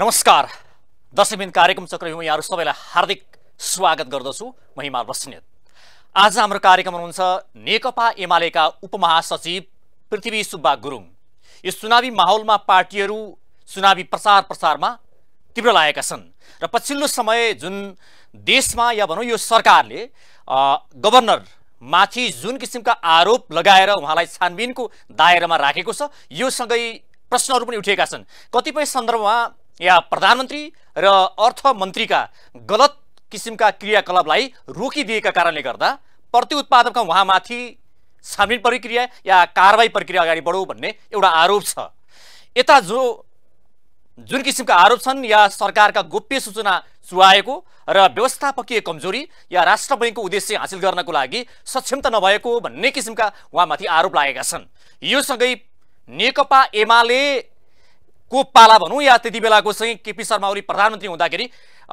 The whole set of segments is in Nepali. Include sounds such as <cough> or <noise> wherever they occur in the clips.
नमस्कार दशमिन कार्यक्रम चक्रमा यहाँहरू सबैलाई हार्दिक स्वागत गर्दछु म हिमाल बस्नेत आज हाम्रो कार्यक्रम हुनुहुन्छ नेकपा एमालेका उपमहासचिव पृथ्वी सुब्बा गुरुङ यो चुनावी माहौलमा पार्टीहरू चुनावी प्रचार प्रसारमा तीव्र लागेका छन् र पछिल्लो समय जुन देशमा या भनौँ यो सरकारले गभर्नर माथि जुन किसिमका आरोप लगाएर उहाँलाई छानबिनको दायरामा राखेको छ यो सँगै प्रश्नहरू पनि उठेका छन् कतिपय सन्दर्भमा या प्रधानमन्त्री र अर्थमन्त्रीका गलत किसिमका क्रियाकलापलाई रोकिदिएका कारणले गर्दा प्रति उत्पादकमा उहाँमाथि छानबिन प्रक्रिया या कारवाही प्रक्रिया अगाडि बढौँ भन्ने एउटा आरोप छ यता जो जुन किसिमका आरोप छन् या सरकारका गोप्य सूचना चुहाएको र व्यवस्थापकीय कमजोरी या राष्ट्र बैङ्कको उद्देश्य हासिल गर्नको लागि सक्षमता नभएको भन्ने किसिमका उहाँमाथि आरोप लागेका छन् यो नेकपा एमाले को पाला भनौँ या त्यति बेलाको चाहिँ केपी शर्मा ओली प्रधानमन्त्री हुँदाखेरि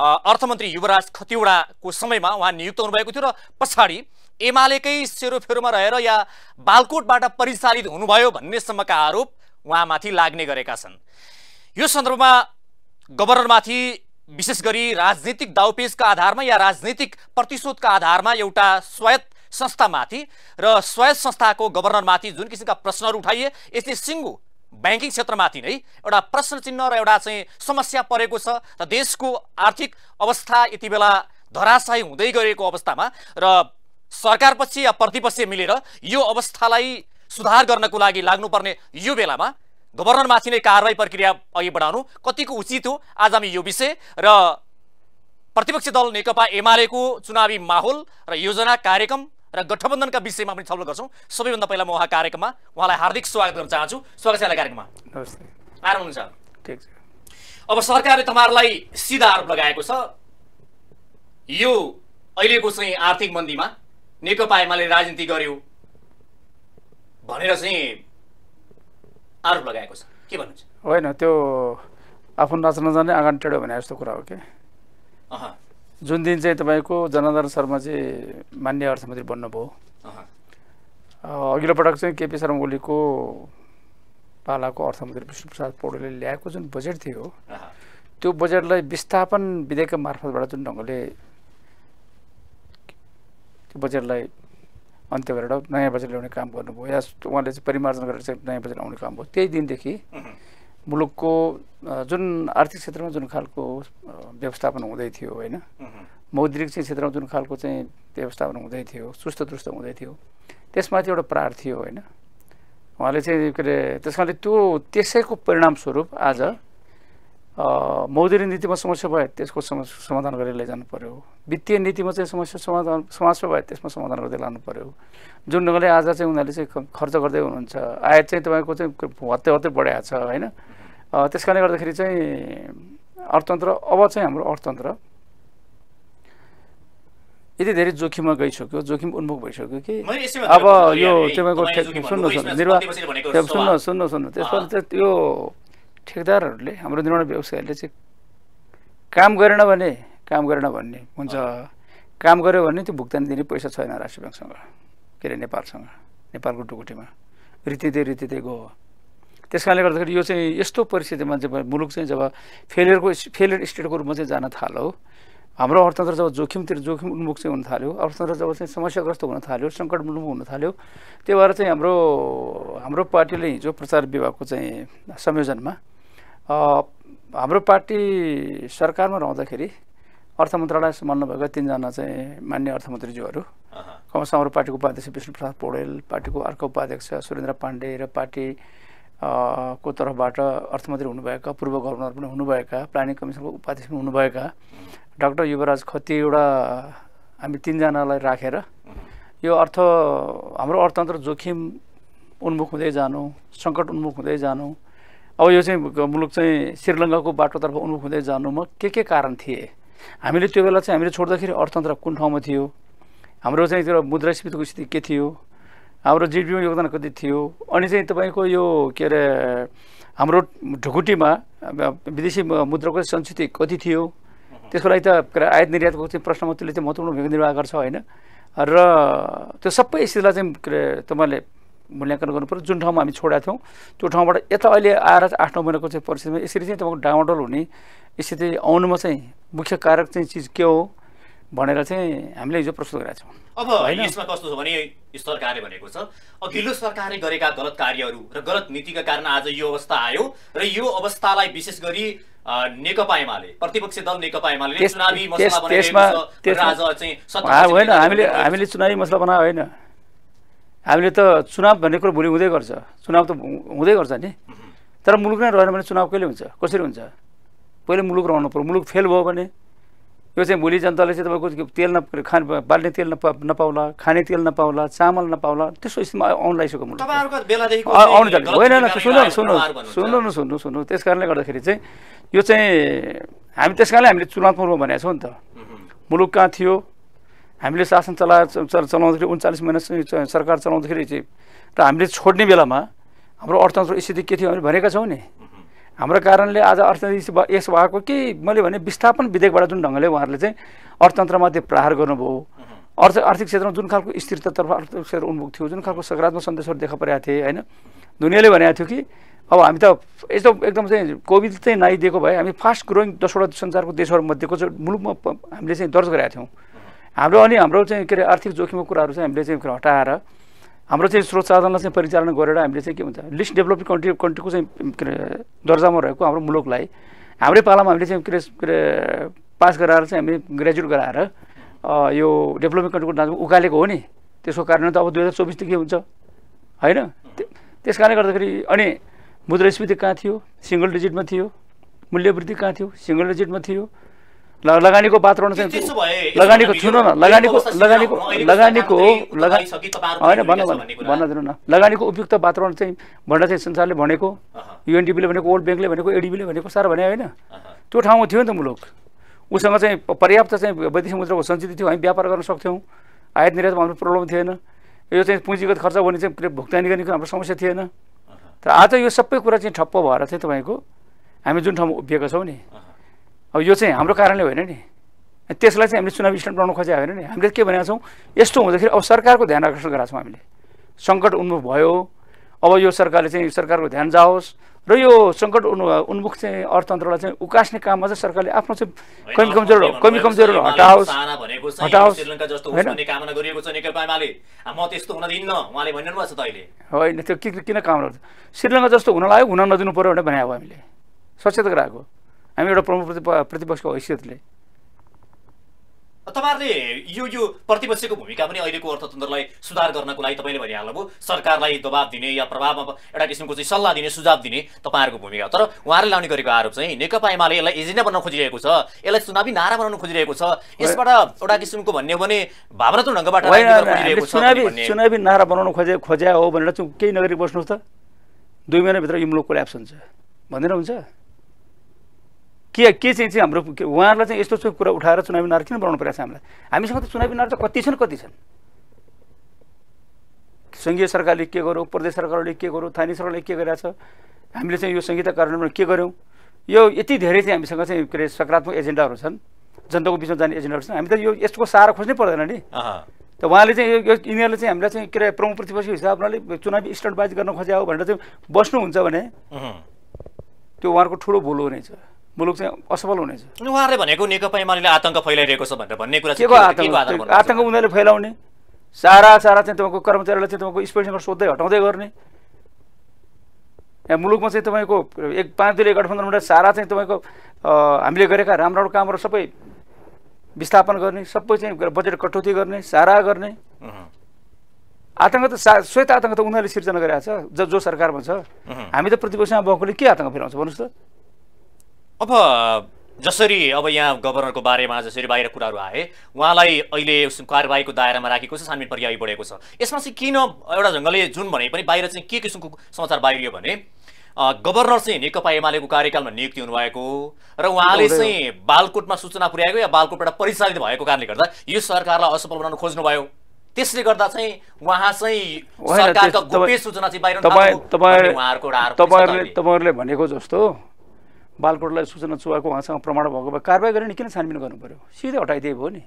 अर्थमन्त्री युवराज खतिवडाको समयमा उहाँ नियुक्त हुनुभएको थियो र पछाडि एमालेकै सेरोफेरोमा रहेर या बालकोटबाट परिचालित हुनुभयो भन्नेसम्मका आरोप उहाँमाथि लाग्ने गरेका छन् यो सन्दर्भमा गभर्नरमाथि विशेष गरी राजनीतिक दाउपेजका आधारमा या राजनीतिक प्रतिशोधका आधारमा एउटा स्वायत्त संस्थामाथि र स्वायत्त संस्थाको गभर्नरमाथि जुन किसिमका प्रश्नहरू उठाइए यसले सिङ्गो ब्याङ्किङ क्षेत्रमाथि नै एउटा प्रश्न चिन्ह र एउटा चाहिँ समस्या परेको छ र देशको आर्थिक अवस्था यति बेला धराशयी हुँदै गएको अवस्थामा र सरकारपछि या प्रतिपक्ष मिलेर यो अवस्थालाई सुधार गर्नको लागि लाग्नुपर्ने यो बेलामा गभर्नरमाथि नै कारवाही प्रक्रिया अघि बढाउनु कतिको उचित हो आज हामी यो विषय र प्रतिपक्षी दल नेकपा एमालेको चुनावी माहौल र योजना कार्यक्रम र गठबन्धनका विषयमा पनि छलफल गर्छौँ सबैभन्दा पहिला म उहाँ कार्यक्रममा उहाँलाई हार्दिक स्वागत गर्न चाहन्छु स्वागत छ कार्यक्रममा नमस्ते आराम हुनुहुन्छ ठिक छ अब सरकारले तपाईँहरूलाई सिधा आरोप लगाएको छ यो अहिलेको चाहिँ आर्थिक मन्दीमा नेकपा एमाले राजनीति गर्यो भनेर चाहिँ आरोप लगाएको छ के भन्नुहुन्छ होइन त्यो आफू नाच्न नजाने अगाडि टेढो भने जस्तो कुरा हो कि जुन दिन चाहिँ तपाईँको जनाधार शर्मा चाहिँ मान्य अर्थमन्त्री बन्नुभयो अघिल्लो पटक चाहिँ केपी शर्मा ओलीको पालाको अर्थमन्त्री विष्णुप्रसाद पौडेलले ल्याएको जुन बजेट थियो त्यो बजेटलाई विस्थापन विधेयक मार्फतबाट जुन ढङ्गले त्यो बजेटलाई अन्त्य गरेर नयाँ बजेट ल्याउने काम गर्नुभयो या उहाँले चाहिँ परिमार्जन गरेर चाहिँ नयाँ बजेट आउने काम भयो त्यही दिनदेखि मुलुकको जुन आर्थिक क्षेत्रमा जुन खालको व्यवस्थापन हुँदै थियो होइन मौद्रिक चाहिँ क्षेत्रमा जुन खालको चाहिँ व्यवस्थापन हुँदै थियो सुस्त दुस्त हुँदै थियो त्यसमाथि एउटा प्रार थियो होइन उहाँले चाहिँ के अरे त्यस कारणले त्यो त्यसैको परिणामस्वरूप आज मौद्रिक नीतिमा समस्या भयो त्यसको समाधान गरेर लैजानु पऱ्यो वित्तीय नीतिमा चाहिँ समस्या समाधान समस्या भयो त्यसमा समाधान गर्दै लानु पऱ्यो जुन ढङ्गले आज चाहिँ उनीहरूले चाहिँ खर्च गर्दै हुनुहुन्छ आय चाहिँ तपाईँको चाहिँ हत्ते हत्ते बढाएको छ होइन त्यस कारणले गर्दाखेरि चाहिँ अर्थतन्त्र अब चाहिँ हाम्रो अर्थतन्त्र यति धेरै जोखिममा गइसक्यो जोखिम उन्मुख भइसक्यो कि अब यो तपाईँको सुन्नु सुन्नु सुन्नु सुन्नु सुन्नु त्यसपछि चाहिँ त्यो ठेकदारहरूले हाम्रो निर्माण व्यवसायहरूले चाहिँ काम गरेन भने काम गरेन भन्ने हुन्छ काम गऱ्यो भने त्यो भुक्तानी दिने पैसा छैन राष्ट्र ब्याङ्कसँग के अरे नेपालसँग नेपालको टुकुटीमा रीति रीति गयो त्यस कारणले गर्दाखेरि यो चाहिँ यस्तो परिस्थितिमा चाहिँ मुलुक चाहिँ जब फेलियरको फेलियर स्टेटको रूपमा चाहिँ जान थाल्यो हाम्रो अर्थतन्त्र जब जोखिमतिर जोखिम उन्मुख चाहिँ हुन थाल्यो अर्थतन्त्र जब चाहिँ समस्याग्रस्त हुन थाल्यो सङ्कट उन्मुख हुन थाल्यो त्यो भएर चाहिँ हाम्रो हाम्रो पार्टीले हिजो प्रचार विभागको चाहिँ संयोजनमा हाम्रो पार्टी सरकारमा रहँदाखेरि अर्थ मन्त्रालय सम्हाल्नु भएका तिनजना चाहिँ मान्य अर्थमन्त्रीज्यूहरू कमसम्म हाम्रो पार्टीको उपाध्यक्ष विष्णुप्रसाद पौडेल पार्टीको अर्को उपाध्यक्ष सुरेन्द्र पाण्डे र पार्टी को तर्फबाट अर्थमन्त्री हुनुभएका पूर्व गभर्नर पनि हुनुभएका प्लानिङ कमिसनको उपाध्यक्ष पनि हुनुभएका डाक्टर युवराज खती एउटा हामी तिनजनालाई राखेर यो अर्थ हाम्रो अर्थतन्त्र जोखिम उन्मुख हुँदै जानु सङ्कट उन्मुख हुँदै जानु अब यो चाहिँ मुलुक चाहिँ श्रीलङ्काको बाटोतर्फ उन्मुख हुँदै जानुमा के के कारण थिए हामीले त्यो बेला चाहिँ हामीले छोड्दाखेरि अर्थतन्त्र कुन ठाउँमा थियो हाम्रो चाहिँ त्यो मुद्रास्फीतिको स्थिति के थियो हाम्रो जिडिपीमा योगदान कति थियो अनि चाहिँ तपाईँको यो के अरे हाम्रो ढुकुटीमा विदेशी मुद्राको संस्कृति कति थियो त्यसको लागि त के अरे आयात निर्यातको चाहिँ प्रश्नमा त्यसले चाहिँ महत्त्वपूर्ण भूमिका निर्वाह गर्छ होइन र त्यो सबै स्थितिलाई चाहिँ के अरे तपाईँले मूल्याङ्कन गर्नु पऱ्यो जुन ठाउँमा हामी छोडेका थियौँ त्यो ठाउँबाट यता अहिले आएर आठ नौ महिनाको चाहिँ परिस्थितिमा यसरी चाहिँ तपाईँको डामाडोल हुने स्थिति आउनुमा चाहिँ मुख्य कारक चाहिँ चिज के हो भनेर चाहिँ हामीले हिजो प्रस्तुत गरेका छौँ अब यसमा कस्तो छ भने सरकारले भनेको छ अघिल्लो सरकारले गरेका गलत कार्यहरू र गलत नीतिका कारण आज यो अवस्था आयो र यो अवस्थालाई विशेष गरी नेकपा एमाले प्रतिपक्षी दल नेकपा एमाले चुनावी मसला होइन हामीले हामीले चुनावी मसला बनायो होइन हामीले त चुनाव भन्ने कुरो भोलि हुँदै गर्छ चुनाव त हुँदै गर्छ नि तर मुलुक नै रहेन भने चुनाव कहिले हुन्छ कसरी हुन्छ पहिले मुलुक रहनु पऱ्यो मुलुक फेल भयो भने यो चाहिँ भोलि जनताले चाहिँ तपाईँको तेल न खान बाल्ने तेल नपा नपाउला खाने तेल नपाउला चामल नपाउला त्यस्तो स्थितिमा आउनु लागिसक्यो मुलुक आउनु जाने होइन होइन सुन्नु सुन्नु सुन्नु न सुन्नु सुन्नु त्यस कारणले गर्दाखेरि चाहिँ यो चाहिँ हामी त्यस कारणले हामीले चुनावपूर्वमा भनेको छौँ नि त मुलुक कहाँ थियो हामीले शासन चला चलाउँदाखेरि उन्चालिस महिना सरकार चलाउँदाखेरि चाहिँ र हामीले छोड्ने बेलामा हाम्रो अर्थतन्त्र स्थिति के थियो भनेका छौँ नि हाम्रो कारणले आज अर्थतन्त्र यस भएको केही मैले भने विस्थापन विधेयकबाट जुन ढङ्गले उहाँहरूले चाहिँ अर्थतन्त्रमाथि प्रहार गर्नुभयो अर्थ आर्थिक क्षेत्रमा जुन खालको स्थिरतातर्फ आर्थिक क्षेत्र उन्मुख थियो जुन खालको सकारात्मक सन्देशहरू देखा परेका थिए होइन दुनियाँले भनेको थियो कि अब हामी त यस्तो एकदम चाहिँ कोभिड चाहिँ नआइदिएको भए हामी फास्ट ग्रोइङ दसवटा संसारको देशहरूमध्येको चाहिँ मुलुकमा हामीले चाहिँ दर्ज गरेका थियौँ हाम्रो अनि हाम्रो चाहिँ के अरे आर्थिक जोखिमको कुराहरू चाहिँ हामीले चाहिँ हटाएर हाम्रो चाहिँ स्रोत साधनलाई चाहिँ परिचालन गरेर हामीले चाहिँ के भन्छ लिस्ट डेभलपिङ कन्ट्री कन्ट्रीको चाहिँ दर्जामा रहेको हाम्रो मुलुकलाई हाम्रै पालामा हामीले चाहिँ के अरे पास गराएर चाहिँ हामीले ग्रेजुएट गराएर यो डेभलपमेन्ट कन्ट्रीको नाचमा उकालेको हो नि त्यसको कारणले त अब दुई हजार चौबिसदेखि हुन्छ होइन त्यस कारणले गर्दाखेरि अनि मुद्रास्फीति कहाँ थियो सिङ्गल डिजिटमा थियो मूल्यवृद्धि कहाँ थियो सिङ्गल डिजिटमा थियो लगानीको वातावरण चाहिँ लगानीको सुन न लगानीको लगानीको लगानीको होइन भन भन्न दिनु न लगानीको उपयुक्त वातावरण चाहिँ भनेर चाहिँ संसारले भनेको युएनडिपीले भनेको वर्ल्ड ब्याङ्कले भनेको एडिबीले भनेको सार भने होइन त्यो ठाउँमा थियो नि त मुलुक उसँग चाहिँ पर्याप्त चाहिँ वैदेशिक मुद्राको सञ्चित थियो हामी व्यापार गर्न सक्थ्यौँ आयात निर्यातमा हाम्रो प्रब्लम थिएन यो चाहिँ पुँजीगत खर्च भने चाहिँ भुक्तानी गर्ने हाम्रो समस्या थिएन तर आज यो सबै कुरा चाहिँ ठप्प भएर चाहिँ तपाईँको हामी जुन ठाउँमा उभिएका छौँ नि अब यो चाहिँ हाम्रो कारणले होइन नि त्यसलाई चाहिँ हामीले चुनावी स्ट्यान्ड बनाउनु खोजेको होइन नि हामीले के भनेका छौँ यस्तो हुँदाखेरि अब सरकारको ध्यान आकर्षण गराएको छौँ हामीले सङ्कट उन्मुख भयो अब यो सरकारले चाहिँ सरकारको ध्यान जाओस् र यो सङ्कट उन् उन्मुख चाहिँ अर्थतन्त्रलाई चाहिँ उकास्ने काममा चाहिँ सरकारले आफ्नो चाहिँ कमी कमजोर कमी कमजोर हटाओस् हटाओस् होइन त्यो किन गर्छ श्रीलङ्का जस्तो हुन लाग्यो हुन नदिनु पऱ्यो भनेर भनेको हामीले सचेत गराएको हामी एउटा प्रमुख प्रतिपक्षको हैसियतले तपाईँहरूले यो यो प्रतिपक्षको भूमिका पनि अहिलेको अर्थतन्त्रलाई सुधार गर्नको लागि तपाईँले भनिहाल्नुभयो सरकारलाई दबाब दिने या प्रभावमा एउटा किसिमको चाहिँ सल्लाह दिने सुझाव दिने तपाईँहरूको भूमिका तर उहाँहरूले लाउने गरेको आरोप चाहिँ नेकपा एमाले यसलाई एजेन्डा बनाउन खोजिरहेको छ यसलाई चुनावी नारा बनाउन खोजिरहेको छ यसबाट एउटा किसिमको भन्ने हो भने भावनात्मक ढङ्गबाट चुनावी चुनावी नारा बनाउन खोजे खोज्या हो भनेर केही नगरी बस्नुहोस् त दुई महिनाभित्र यो मुलुकको एब्सन छ भनेर हुन्छ के के चाहिँ चाहिँ हाम्रो उहाँहरूलाई चाहिँ यस्तो कुरा उठाएर चुनावी नारा किन बनाउनु परेको छ हामीलाई हामीसँग त चुनावी नारा त कति छन् कति छन् सङ्घीय सरकारले के गर्यो प्रदेश सरकारले के गर्यो स्थानीय सरकारले के गरिरहेको छ हामीले चाहिँ यो संहिता कार्यान्वयनमा के गऱ्यौँ यो यति धेरै चाहिँ हामीसँग चाहिँ के अरे सकारात्मक एजेन्डाहरू छन् जनताको बिचमा जाने एजेन्डाहरू छन् हामी त यो यसको सार खोज्नै पर्दैन नि त उहाँले चाहिँ यो यिनीहरूले चाहिँ हामीलाई चाहिँ के अरे प्रमुख प्रतिपक्षको हिसाब उनीहरूले चुनावी बाइज गर्न खोज्या हो भनेर चाहिँ बस्नुहुन्छ भने त्यो उहाँहरूको ठुलो भुल हुनेछ मुलुक चाहिँ असफल हुनेछ उहाँहरूले भनेको नेकपा एमाले आतङ्क फैलाइरहेको छ भनेर भन्ने कुरा के आतङ्क उनीहरूले फैलाउने सारा सारा चाहिँ तपाईँको कर्मचारीलाई चाहिँ तपाईँको स्पेसमा सोद्धै हटाउँदै गर्ने यहाँ मुलुकमा चाहिँ तपाईँको एक पाँच दुई गठबन्धनबाट सारा चाहिँ तपाईँको हामीले गरेका राम्रो राम्रो कामहरू सबै विस्थापन गर्ने सबै चाहिँ बजेट कटौती गर्ने सारा गर्ने आतङ्क त सा श्वेत आतङ्क त उनीहरूले सिर्जना गरेका छ जो जो सरकारमा छ हामी त प्रतिपक्षमा भएकोले के आतङ्क फैलाउँछ भन्नुहोस् त अब जसरी अब यहाँ गभर्नरको बारेमा जसरी बाहिर कुराहरू आए उहाँलाई अहिले कारवाहीको दायरामा राखेको छ छानबिन प्रक्रिया अघि बढेको छ यसमा चाहिँ किन एउटा ढङ्गले जुन भने पनि बाहिर चाहिँ के किसिमको समाचार बाहिरियो भने गभर्नर चाहिँ नेकपा एमालेको कार्यकालमा नियुक्ति हुनुभएको र उहाँले चाहिँ बालकोटमा सूचना पुर्याएको या बालकोटबाट परिचालित भएको कारणले गर्दा यो सरकारलाई असफल बनाउन खोज्नुभयो त्यसले गर्दा चाहिँ उहाँ चाहिँ सरकारको सूचना चाहिँ बाहिर तपाईँहरूले भनेको जस्तो बालकोटलाई सूचना चुवाएको उहाँसँग प्रमाण भएको भए कारवाही गरेर नि किन छानबिन गर्नु पऱ्यो सिधै हटाइदिए भयो नि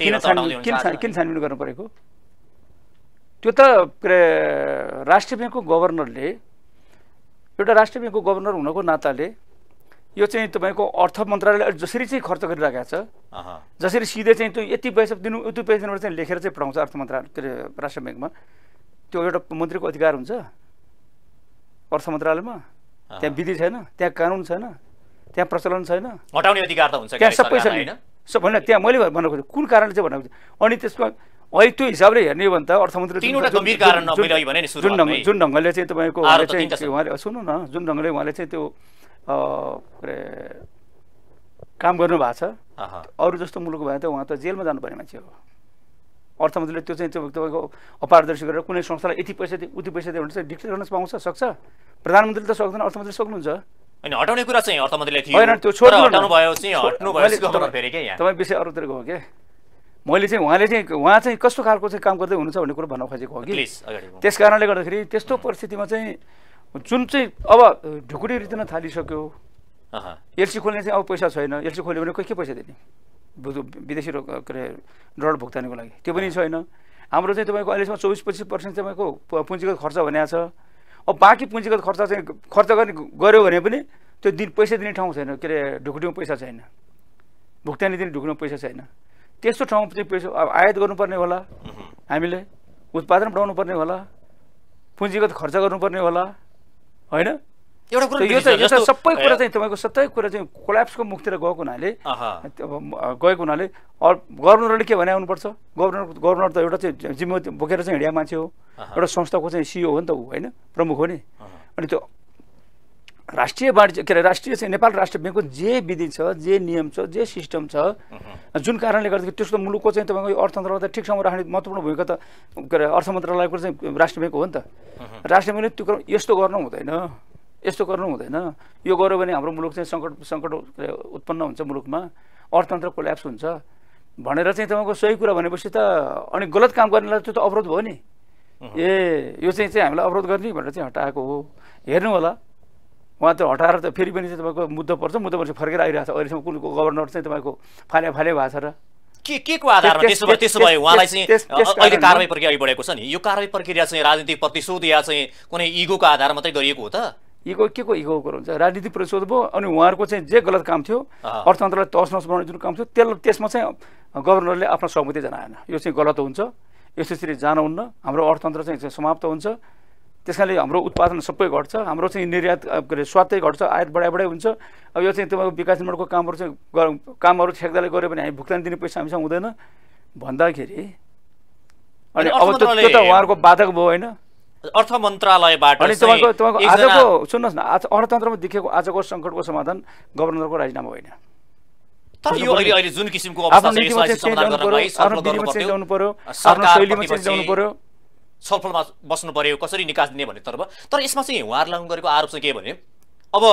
किन छानबिन किन किन छानबिन गर्नु परेको त्यो त के राष्ट्रिय ब्याङ्कको गभर्नरले एउटा राष्ट्रिय ब्याङ्कको गभर्नर हुनको नाताले यो चाहिँ तपाईँको अर्थ मन्त्रालयले जसरी चाहिँ खर्च गरिरहेको छ जसरी सिधै चाहिँ त्यो यति पैसा दिनु यति पैसा दिनु चाहिँ लेखेर चाहिँ पठाउँछ अर्थ मन्त्रालय के अरे राष्ट्र ब्याङ्कमा त्यो एउटा मन्त्रीको अधिकार हुन्छ अर्थ मन्त्रालयमा त्यहाँ विधि छैन त्यहाँ कानुन छैन त्यहाँ प्रचलन छैन हटाउने अधिकार त हुन्छ त्यहाँ सबै छैन सब होइन त्यहाँ मैले भन्नु खोजेँ कुन कारणले चाहिँ भन्नु अनि त्यसमा अहिले त्यो हिसाबले हेर्ने हो भने त अर्थमन्त्री जुन जुन ढङ्गले चाहिँ तपाईँको उहाँले सुन्नु न जुन ढङ्गले उहाँले चाहिँ त्यो के काम गर्नु भएको छ अरू जस्तो मुलुक भए त उहाँ त जेलमा जानुपर्ने मान्छे हो अर्थमन्त्रीले त्यो चाहिँ त्यो तपाईँको अपारदर्शी गरेर कुनै संस्थालाई यति पैसा दियो उति पैसा दियो भने चाहिँ डिक्लेयर गर्न पाउँछ सक्छ प्रधानमन्त्रीले त सक्दैन अर्थमन्त्री सक्नुहुन्छ अनि हटाउने कुरा चाहिँ अर्थमन्त्रीले होइन त्यो तपाईँ विषय अरूतिर गयो क्या मैले चाहिँ उहाँले चाहिँ उहाँ चाहिँ कस्तो खालको चाहिँ काम गर्दै हुनुहुन्छ भन्ने कुरो भन्न खोजेको हो कि त्यस कारणले गर्दाखेरि त्यस्तो परिस्थितिमा चाहिँ जुन चाहिँ अब ढुकुटी रित्न थालिसक्यो एलसी खोल्ने चाहिँ अब पैसा छैन एलसी खोल्यो भने कोही के पैसा दिने विदेशी के अरे ड्रड भुक्तानीको लागि त्यो पनि छैन हाम्रो चाहिँ तपाईँको अहिलेसम्म चौबिस पच्चिस पर्सेन्ट तपाईँको पुँजीगत खर्च भनेको छ अब बाँकी पुँजीगत खर्च चाहिँ खर्च गर्ने गऱ्यो भने पनि त्यो दिन पैसा दिने ठाउँ छैन के अरे ढुकुटीमा पैसा छैन भुक्तानी दिने ढुकुटीमा पैसा छैन त्यस्तो ठाउँ चाहिँ पैसा अब आयात गर्नुपर्ने होला हामीले उत्पादन बढाउनु पर्ने होला पुँजीगत खर्च गर्नुपर्ने होला होइन एउटा यो त सबै कुरा चाहिँ तपाईँको सबै कुरा चाहिँ कोल्याप्सको मुखतिर गएको हुनाले गएको हुनाले गभर्नरले के भने आउनुपर्छ गभर्नर गभर्नर त एउटा चाहिँ जिम्मेवारी बोकेर चाहिँ हिँडिया मान्छे हो एउटा संस्थाको चाहिँ सिओ हो नि त ऊ होइन प्रमुख हो नि अनि त्यो राष्ट्रिय वाणिज्य के अरे राष्ट्रिय चाहिँ नेपाल राष्ट्र ब्याङ्कको जे विधि छ जे नियम छ जे सिस्टम छ जुन कारणले गर्दाखेरि त्यस्तो मुलुकको चाहिँ तपाईँको अर्थतन्त्रलाई त ठिकसँग राख्ने महत्त्वपूर्ण भूमिका त के अरे अर्थ मन्त्रालयको चाहिँ राष्ट्र ब्याङ्क हो नि त राष्ट्र ब्याङ्कले त्यो यस्तो गर्नु हुँदैन यस्तो गर्नु हुँदैन यो गऱ्यो भने हाम्रो मुलुक चाहिँ सङ्कट सङ्कट उत्पन्न हुन्छ मुलुकमा अर्थतन्त्र कोल्याप्स हुन्छ भनेर चाहिँ तपाईँको सही कुरा भनेपछि त अनि गलत काम गर्नेलाई त्यो त अवरोध भयो नि ए यो चाहिँ चाहिँ हामीलाई अवरोध गर्ने भनेर चाहिँ हटाएको हो हेर्नु होला उहाँ त हटाएर त फेरि पनि तपाईँको मुद्दा पर्छ मुद्दा पर्छ फर्केर आइरहेको छ अहिलेसम्म कुन गभर्नर चाहिँ तपाईँको फाले फाले भएको छ र के के को आधारमा त्यसो भए त्यसो भए उहाँलाई चाहिँ अहिले कारवाही प्रक्रिया अघि बढेको छ नि यो कारवाही प्रक्रिया चाहिँ राजनीतिक प्रतिशोध या चाहिँ कुनै इगोको आधारमा मात्रै गरिएको हो त इगो के को कुरो हुन्छ राजनीति प्रतिशोध भयो अनि उहाँहरूको चाहिँ जे गलत काम थियो अर्थतन्त्रलाई तहस नस बनाउने जुन काम थियो त्यसलाई त्यसमा चाहिँ गभर्नरले आफ्नो सहमति जनाएन यो चाहिँ गलत हुन्छ यसरी जानुहुन्न हाम्रो अर्थतन्त्र चाहिँ समाप्त हुन्छ त्यस कारणले हाम्रो उत्पादन सबै घट्छ हाम्रो चाहिँ निर्यात के अरे स्वात्तै घट्छ आयात बढाइ बढाइ हुन्छ अब यो चाहिँ तपाईँको विकास निर्माणको कामहरू चाहिँ कामहरू ठेक्दाले गऱ्यो भने हामी भुक्तानी दिने पैसा हामीसँग हुँदैन भन्दाखेरि अनि अब त्यो त उहाँहरूको बाधक भयो होइन अर्थ मन्त्रालयबाट आजको सुन्नुहोस् न आज अर्थतन्त्रमा देखेको आजको सङ्कटको समाधान गभर्नरको राजीनामा होइन छलफलमा बस्नु पर्यो कसरी निकास दिने भन्ने तर्फ तर यसमा चाहिँ उहाँहरूले गरेको आरोप चाहिँ के भने अब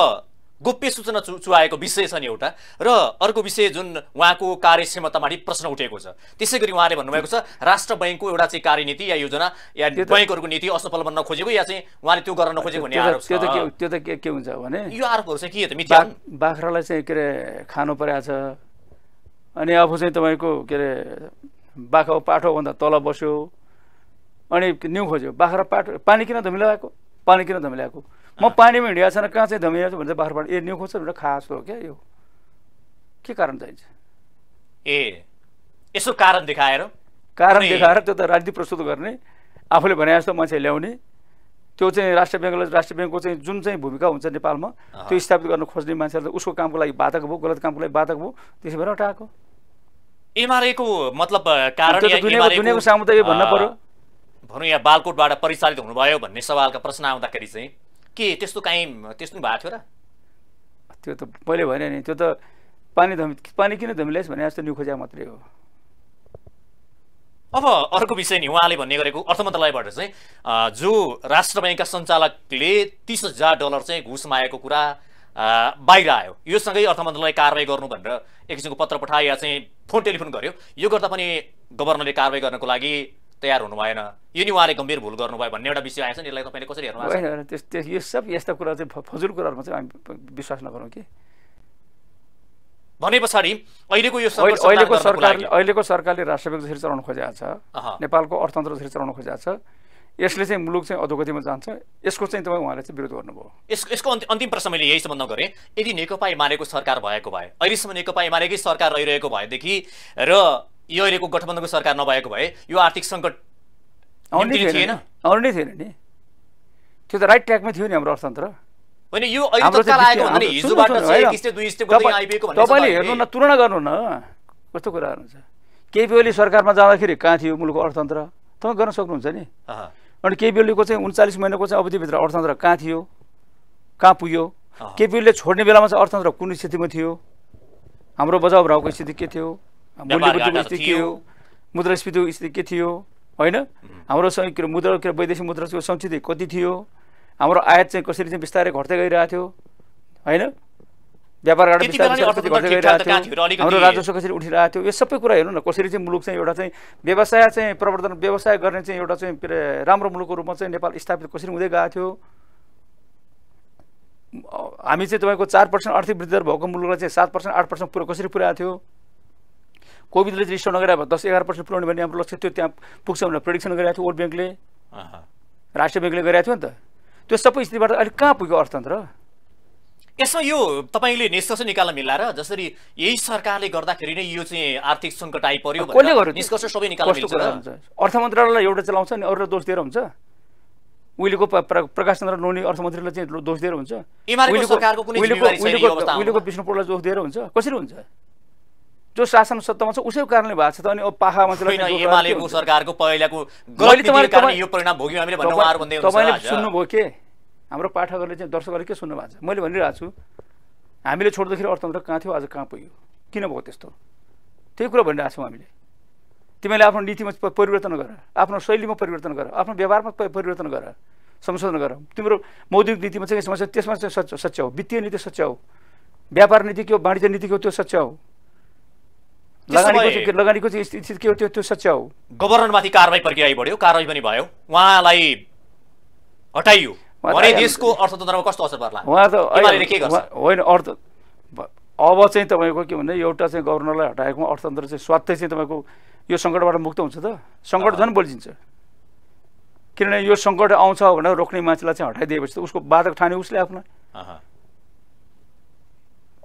गोप्य सूचना चु चुहाएको विषय छ नि एउटा र अर्को विषय जुन उहाँको कार्यक्षमतामाथि प्रश्न उठेको छ त्यसै गरी उहाँले भन्नुभएको छ राष्ट्र ब्याङ्कको एउटा चाहिँ कार्यनीति या योजना या ब्याङ्कहरूको नीति असफल बन्न खोजेको या चाहिँ उहाँले त्यो गर्न नखोजेको भन्ने त्यो त त्यो त के के हुन्छ भने यो आरोपहरू चाहिँ के त मिथ्या बाख्रालाई चाहिँ के अरे खानु परेको छ अनि आफू चाहिँ तपाईँको के अरे बाख्रा पाठोभन्दा तल बस्यो अनि न्यु खोज्यो बाख्रा पाठो पानी किन धमिलाएको पानी किन धमिलाएको म पानीमा हिँडेको छैन कहाँ चाहिँ धमिया छ भनेर बाख्राबाट ए न्यु खोज्छ भनेर खास हो क्या यो के कारण चाहिन्छ ए यसो कारण देखाएर कारण देखाएर त्यो त राजनीति प्रस्तुत गर्ने आफूले भने जस्तो मान्छे ल्याउने त्यो चाहिँ राष्ट्र ब्याङ्कले राष्ट्र ब्याङ्कको चाहिँ जुन चाहिँ भूमिका हुन्छ नेपालमा त्यो स्थापित गर्न खोज्ने मान्छेहरूले उसको कामको लागि बाधक भयो गलत कामको लागि बाधक भयो त्यसो भएर हटाएको एमआरएको मतलब कारण त यो भन्न पर्यो भनौँ यहाँ बालकोटबाट परिचालित हुनुभयो भन्ने सवालका प्रश्न आउँदाखेरि चाहिँ के त्यस्तो काहीँ त्यस्तो भएको थियो र त्यो त मैले भने नि त्यो त पानी धमी पानी किन धमिल्यास भने जस्तो न्यु मात्रै हो अब अर्को विषय नि उहाँले भन्ने गरेको अर्थ मन्त्रालयबाट चाहिँ जो राष्ट्र ब्याङ्कका सञ्चालकले तिस हजार डलर चाहिँ घुस मागेको कुरा बाहिर आयो योसँगै अर्थ मन्त्रालय कारवाही गर्नु भनेर एक किसिमको पत्र पठायो या चाहिँ फोन टेलिफोन गर्यो यो गर्दा पनि गभर्नरले कारवाही गर्नको लागि तयार हुनु भएन यो नि उहाँले गम्भीर भुल गर्नुभयो भन्ने एउटा विषय आएछ नि यसलाई तपाईँले कसरी हेर्नु होइन त्यस त्यस यो सब यस्ता कुरा चाहिँ फजुल कुराहरूमा चाहिँ हामी विश्वास नगरौँ कि भने पछाडि अहिलेको यो अहिलेको सरकारले अहिलेको सरकारले राष्ट्रव्यापी जसरी चलाउन खोजेको छ नेपालको अर्थतन्त्र जसरी चलाउन खोजेको छ यसले चाहिँ मुलुक चाहिँ अधोगतिमा जान्छ यसको चाहिँ तपाईँ उहाँले चाहिँ विरोध गर्नुभयो यस यसको अन्तिम प्रश्न मैले यही सम्बन्ध गरेँ यदि नेकपा एमालेको सरकार भएको भए अहिलेसम्म नेकपा एमालेकै सरकार रहिरहेको भएदेखि र यो अहिलेको गठबन्धनको सरकार नभएको भए यो आर्थिक सङ्कट आउने थिएन आउने थिएन नि त्यो त राइट ट्र्याकमै थियो नि हाम्रो अर्थतन्त्र होइन यो तपाईँले हेर्नु न तुलना गर्नु न कस्तो कुरा हुन्छ केपी ओली सरकारमा जाँदाखेरि कहाँ थियो मुलुकको अर्थतन्त्र तपाईँ गर्न सक्नुहुन्छ नि अनि केपी ओलीको चाहिँ उन्चालिस महिनाको चाहिँ अवधिभित्र अर्थतन्त्र कहाँ थियो कहाँ पुग्यो केपी छोड्ने बेलामा चाहिँ अर्थतन्त्र कुन स्थितिमा थियो हाम्रो बजाउ भाउको स्थिति के थियो के थियो मुद्रास्फीति स्थिति के थियो होइन हाम्रो मुद्रा के वैदेशिक मुद्राको संस्कृति कति थियो हाम्रो आयात चाहिँ कसरी चाहिँ बिस्तारै घट्दै गइरहेको थियो होइन व्यापार हाम्रो राजस्व कसरी उठिरहेको थियो यो सबै कुरा हेर्नु न कसरी चाहिँ मुलुक चाहिँ एउटा चाहिँ व्यवसाय चाहिँ प्रवर्धन व्यवसाय गर्ने चाहिँ एउटा चाहिँ राम्रो मुलुकको रूपमा चाहिँ नेपाल स्थापित कसरी हुँदै गएको थियो हामी चाहिँ तपाईँको चार पर्सेन्ट आर्थिक वृद्धि भएको मुलुकलाई चाहिँ सात पर्सेन्ट आठ पर्सेन्ट पुरा कसरी पुऱ्याएको थियो कोभिडले चाहिँ स्टोर नगराए दस एघार पर्सेन्ट पुऱ्याउने भन्ने हाम्रो लक्ष्य त्यो त्यहाँ पुग्छ भनेर प्रडिक्सन गरेको थियो वर्ल्ड ब्याङ्कले राष्ट्रिय ब्याङ्कले गरेको थियो नि त त्यो सबै स्थितिबाट अहिले कहाँ पुग्यो अर्थतन्त्र यसमा यो तपाईँले निष्कर्ष निकाल्न मिलाएर जसरी यही सरकारले गर्दाखेरि नै यो चाहिँ आर्थिक सङ्कट आइपऱ्यो कसले गर्यो निष्कर्ष सबै निकाल्नु अर्थ मन्त्रालयलाई एउटा चलाउँछ नि अरूलाई दोष दिएर हुन्छ उहिलेको प्रकाश चन्द्र लोनी अर्थमन्त्रीलाई चाहिँ दोष दिएर हुन्छ विष्णुपुरलाई दोष दिएर हुन्छ कसरी हुन्छ जो शासन सत्तामा छ उसैको कारणले भएको छ त अनि पाखामा सरकारको पहिलाको तपाईँले सुन्नुभयो के हाम्रो पाठकहरूले चाहिँ दर्शकहरूले के सुन्नु भएको छ मैले भनिरहेको छु हामीले छोड्दाखेरि अर्थतन्त्र कहाँ थियो आज कहाँ पुग्यो किन भयो त्यस्तो त्यही कुरो भनिरहेको छौँ हामीले तिमीले आफ्नो नीतिमा परिवर्तन गर आफ्नो शैलीमा परिवर्तन गर आफ्नो व्यवहारमा परिवर्तन गर संशोधन गर तिम्रो मौद्रिक नीतिमा चाहिँ समस्या त्यसमा चाहिँ सत्य हो वित्तीय नीति सत्य हो व्यापार नीति के हो वाणिज्य नीति के हो त्यो सत्य हो लगानीको चाहिँ स्थिति के हो त्यो त्यो सच्य हो गभर्नरमाथि कारवाही प्रक्रिया बढ्यो कारवाही पनि भयो उहाँलाई हटाइयो देशको अर्थतन्त्रमा कस्तो असर पर्ला उहाँ त होइन अर्थ अब चाहिँ तपाईँको के भन्दा एउटा चाहिँ गभर्नरलाई हटाएको अर्थतन्त्र चाहिँ स्वात्तै चाहिँ तपाईँको यो सङ्कटबाट मुक्त हुन्छ त सङ्कट झन् बल्झिन्छ किनभने यो सङ्कट आउँछ भनेर रोक्ने मान्छेलाई चाहिँ हटाइदिएपछि त उसको बाधक ठाने उसले आफ्नो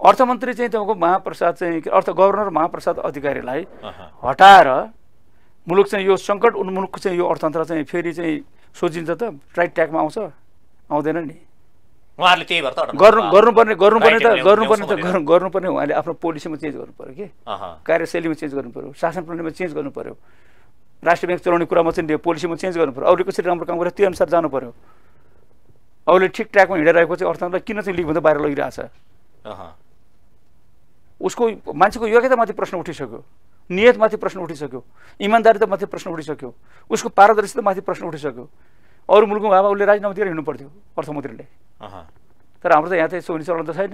अर्थमन्त्री चाहिँ तपाईँको महाप्रसाद चाहिँ अर्थ गभर्नर महाप्रसाद अधिकारीलाई हटाएर मुलुक चाहिँ यो सङ्कट उन्मुलुक चाहिँ यो अर्थतन्त्र चाहिँ फेरि चाहिँ सोचिन्छ त राइट ट्याकमा आउँछ आउँदैन नि उहाँहरूले त्यही भएर त गर्नु गर्नुपर्ने गर्नुपर्ने त गर्नुपर्ने त गर्नुपर्ने उहाँले आफ्नो पोलिसीमा चेन्ज गर्नु पऱ्यो कि कार्यशैलीमा चेन्ज गर्नु पऱ्यो शासन प्रणालीमा चेन्ज गर्नु पऱ्यो राष्ट्र ब्याङ्क चलाउने कुरामा चाहिँ पोलिसीमा चेन्ज गर्नु पऱ्यो अरूले कसरी राम्रो काम गरेर त्यो अनुसार जानु पऱ्यो अरूले ठिक ट्र्याकमा हिँडिरहेको चाहिँ अर्थतन्त्र किन चाहिँ लिग भन्दा बाहिर छ उसको मान्छेको योग्यतामाथि प्रश्न उठिसक्यो नियतमाथि प्रश्न उठिसक्यो इमान्दारितामाथि प्रश्न उठिसक्यो उसको पारदर्शितामाथि प्रश्न उठिसक्यो अरू मुलुकको भए उसले राजीनामा दिएर हिँड्नु पर्थ्यो अर्थमन्त्रीले तर हाम्रो त यहाँ चाहिँ सोनी चलन त छैन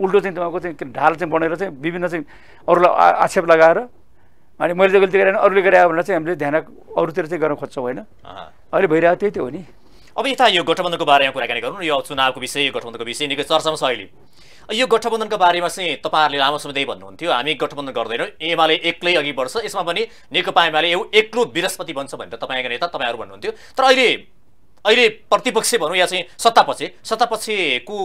उल्टो चाहिँ तपाईँको चाहिँ ढाल चाहिँ बनेर चाहिँ विभिन्न चाहिँ अरूलाई आक्षेप लगाएर अनि मैले त गल्ती गरेँ अरूले गरे भने चाहिँ हामीले ध्यान अरूतिर चाहिँ गर्न खोज्छौँ होइन अहिले भइरहेको त्यही त्यो हो नि अब यता यो गठबन्धनको बारेमा कुराकानी गरौँ यो चुनावको विषय यो गठबन्धनको विषय निकै चर्चामा छ अहिले यो गठबन्धनको बारेमा चाहिँ तपाईँहरूले लामो समयदेखि भन्नुहुन्थ्यो हामी गठबन्धन गर्दैनौँ एमाले एक्लै अघि बढ्छ यसमा पनि नेकपा एमाले एउ एक्लो बृहस्पति बन्छ भनेर तपाईँको नेता तपाईँहरू भन्नुहुन्थ्यो तर अहिले अहिले प्रतिपक्ष भनौँ या चाहिँ सत्तापक्ष सत्तापक्षको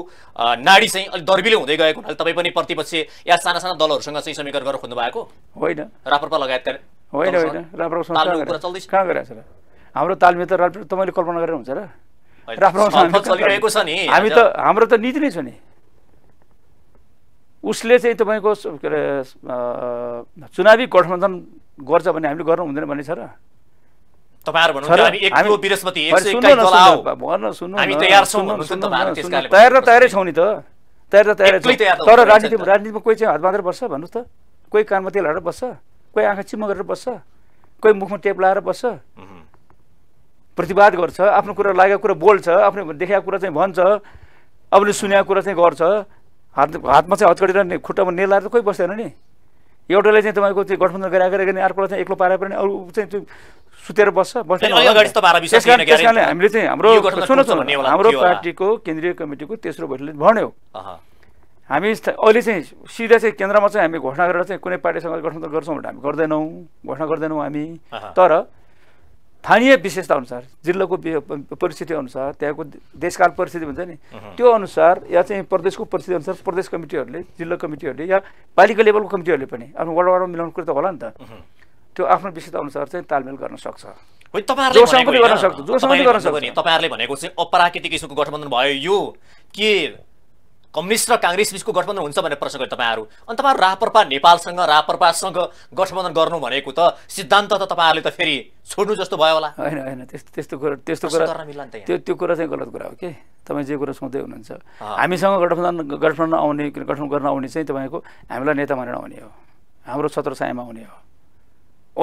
नाडी चाहिँ अलिक दर्बिलो हुँदै गएको हुनाले तपाईँ पनि प्रतिपक्ष या साना साना दलहरूसँग चाहिँ समीकरण गरेर खोज्नु भएको होइन राप्रपा लगायतका होइन होइन चल्दैछ कहाँ छ हाम्रो तालमेल त तपाईँले कल्पना गरेर हुन्छ र राप्रपा चलिरहेको छ नि हामी त हाम्रो त नीति नै छ नि उसले चाहिँ तपाईँको के अरे चुनावी गठबन्धन गर्छ भने हामीले गर्नु हुँदैन भन्ने छ र तयार र तयारै छौँ नि त तयार त तयारै छ तर राजनीति राजनीतिमा कोही चाहिँ हात बाँधेर बस्छ भन्नुहोस् त कोही कानमा तेल हालेर बस्छ कोही आँखा चिम्म गरेर बस्छ कोही मुखमा टेप लाएर बस्छ प्रतिवाद गर्छ आफ्नो कुरा लागेको कुरा बोल्छ आफ्नो देखाएको कुरा चाहिँ भन्छ आफूले सुनेको कुरा चाहिँ गर्छ हात हातमा चाहिँ हत्कडेर खुट्टामा नेलाएर त कोही बस्दैन नि एउटालाई चाहिँ तपाईँको त्यो गठबन्धन गरेर गरे अर्कोलाई चाहिँ एक्लो पारेर पनि अरू चाहिँ त्यो सुतेर बस्छ बस्दैन त्यस कारणले हामीले चाहिँ हाम्रो सुन्नु हाम्रो पार्टीको केन्द्रीय कमिटीको तेस्रो बैठकले भन्यो हामी अहिले चाहिँ सिधा चाहिँ केन्द्रमा चाहिँ हामी घोषणा गरेर चाहिँ कुनै पार्टीसँग गठबन्धन गर्छौँ भने हामी गर्दैनौँ घोषणा गर्दैनौँ हामी तर स्थानीय विशेषता अनुसार जिल्लाको परिस्थिति अनुसार त्यहाँको देशकाल परिस्थिति भन्छ नि त्यो अनुसार या चाहिँ प्रदेशको परिस्थिति अनुसार प्रदेश कमिटीहरूले जिल्ला कमिटीहरूले या पालिका लेभलको कमिटीहरूले पनि आफ्नो वार्ड वार्डमा मिलाउनु कुरो त होला नि त त्यो आफ्नो विशेषता अनुसार चाहिँ तालमेल गर्न सक्छ तपाईँहरूले भनेको चाहिँ अपराकृतिक किसिमको गठबन्धन भयो यो के कम्युनिस्ट र काङ्ग्रेस बिचको गठबन्धन हुन्छ भनेर प्रश्न गरे तपाईँहरू अनि तपाईँहरू रापरपा नेपालसँग रापरपासँग गठबन्धन गर्नु भनेको त सिद्धान्त त तपाईँहरूले त फेरि छोड्नु जस्तो भयो होला होइन होइन त्यस्तो त्यस्तो कुरा त्यस्तो कुरा त्यो त्यो कुरा चाहिँ गलत कुरा हो कि तपाईँ जे कुरा सोध्दै हुनुहुन्छ हामीसँग गठबन्धन गठबन्धन आउने गठबन्धन गर्न आउने चाहिँ तपाईँको हामीलाई नेता मानेर आउने हो हाम्रो छत्र छायामा आउने हो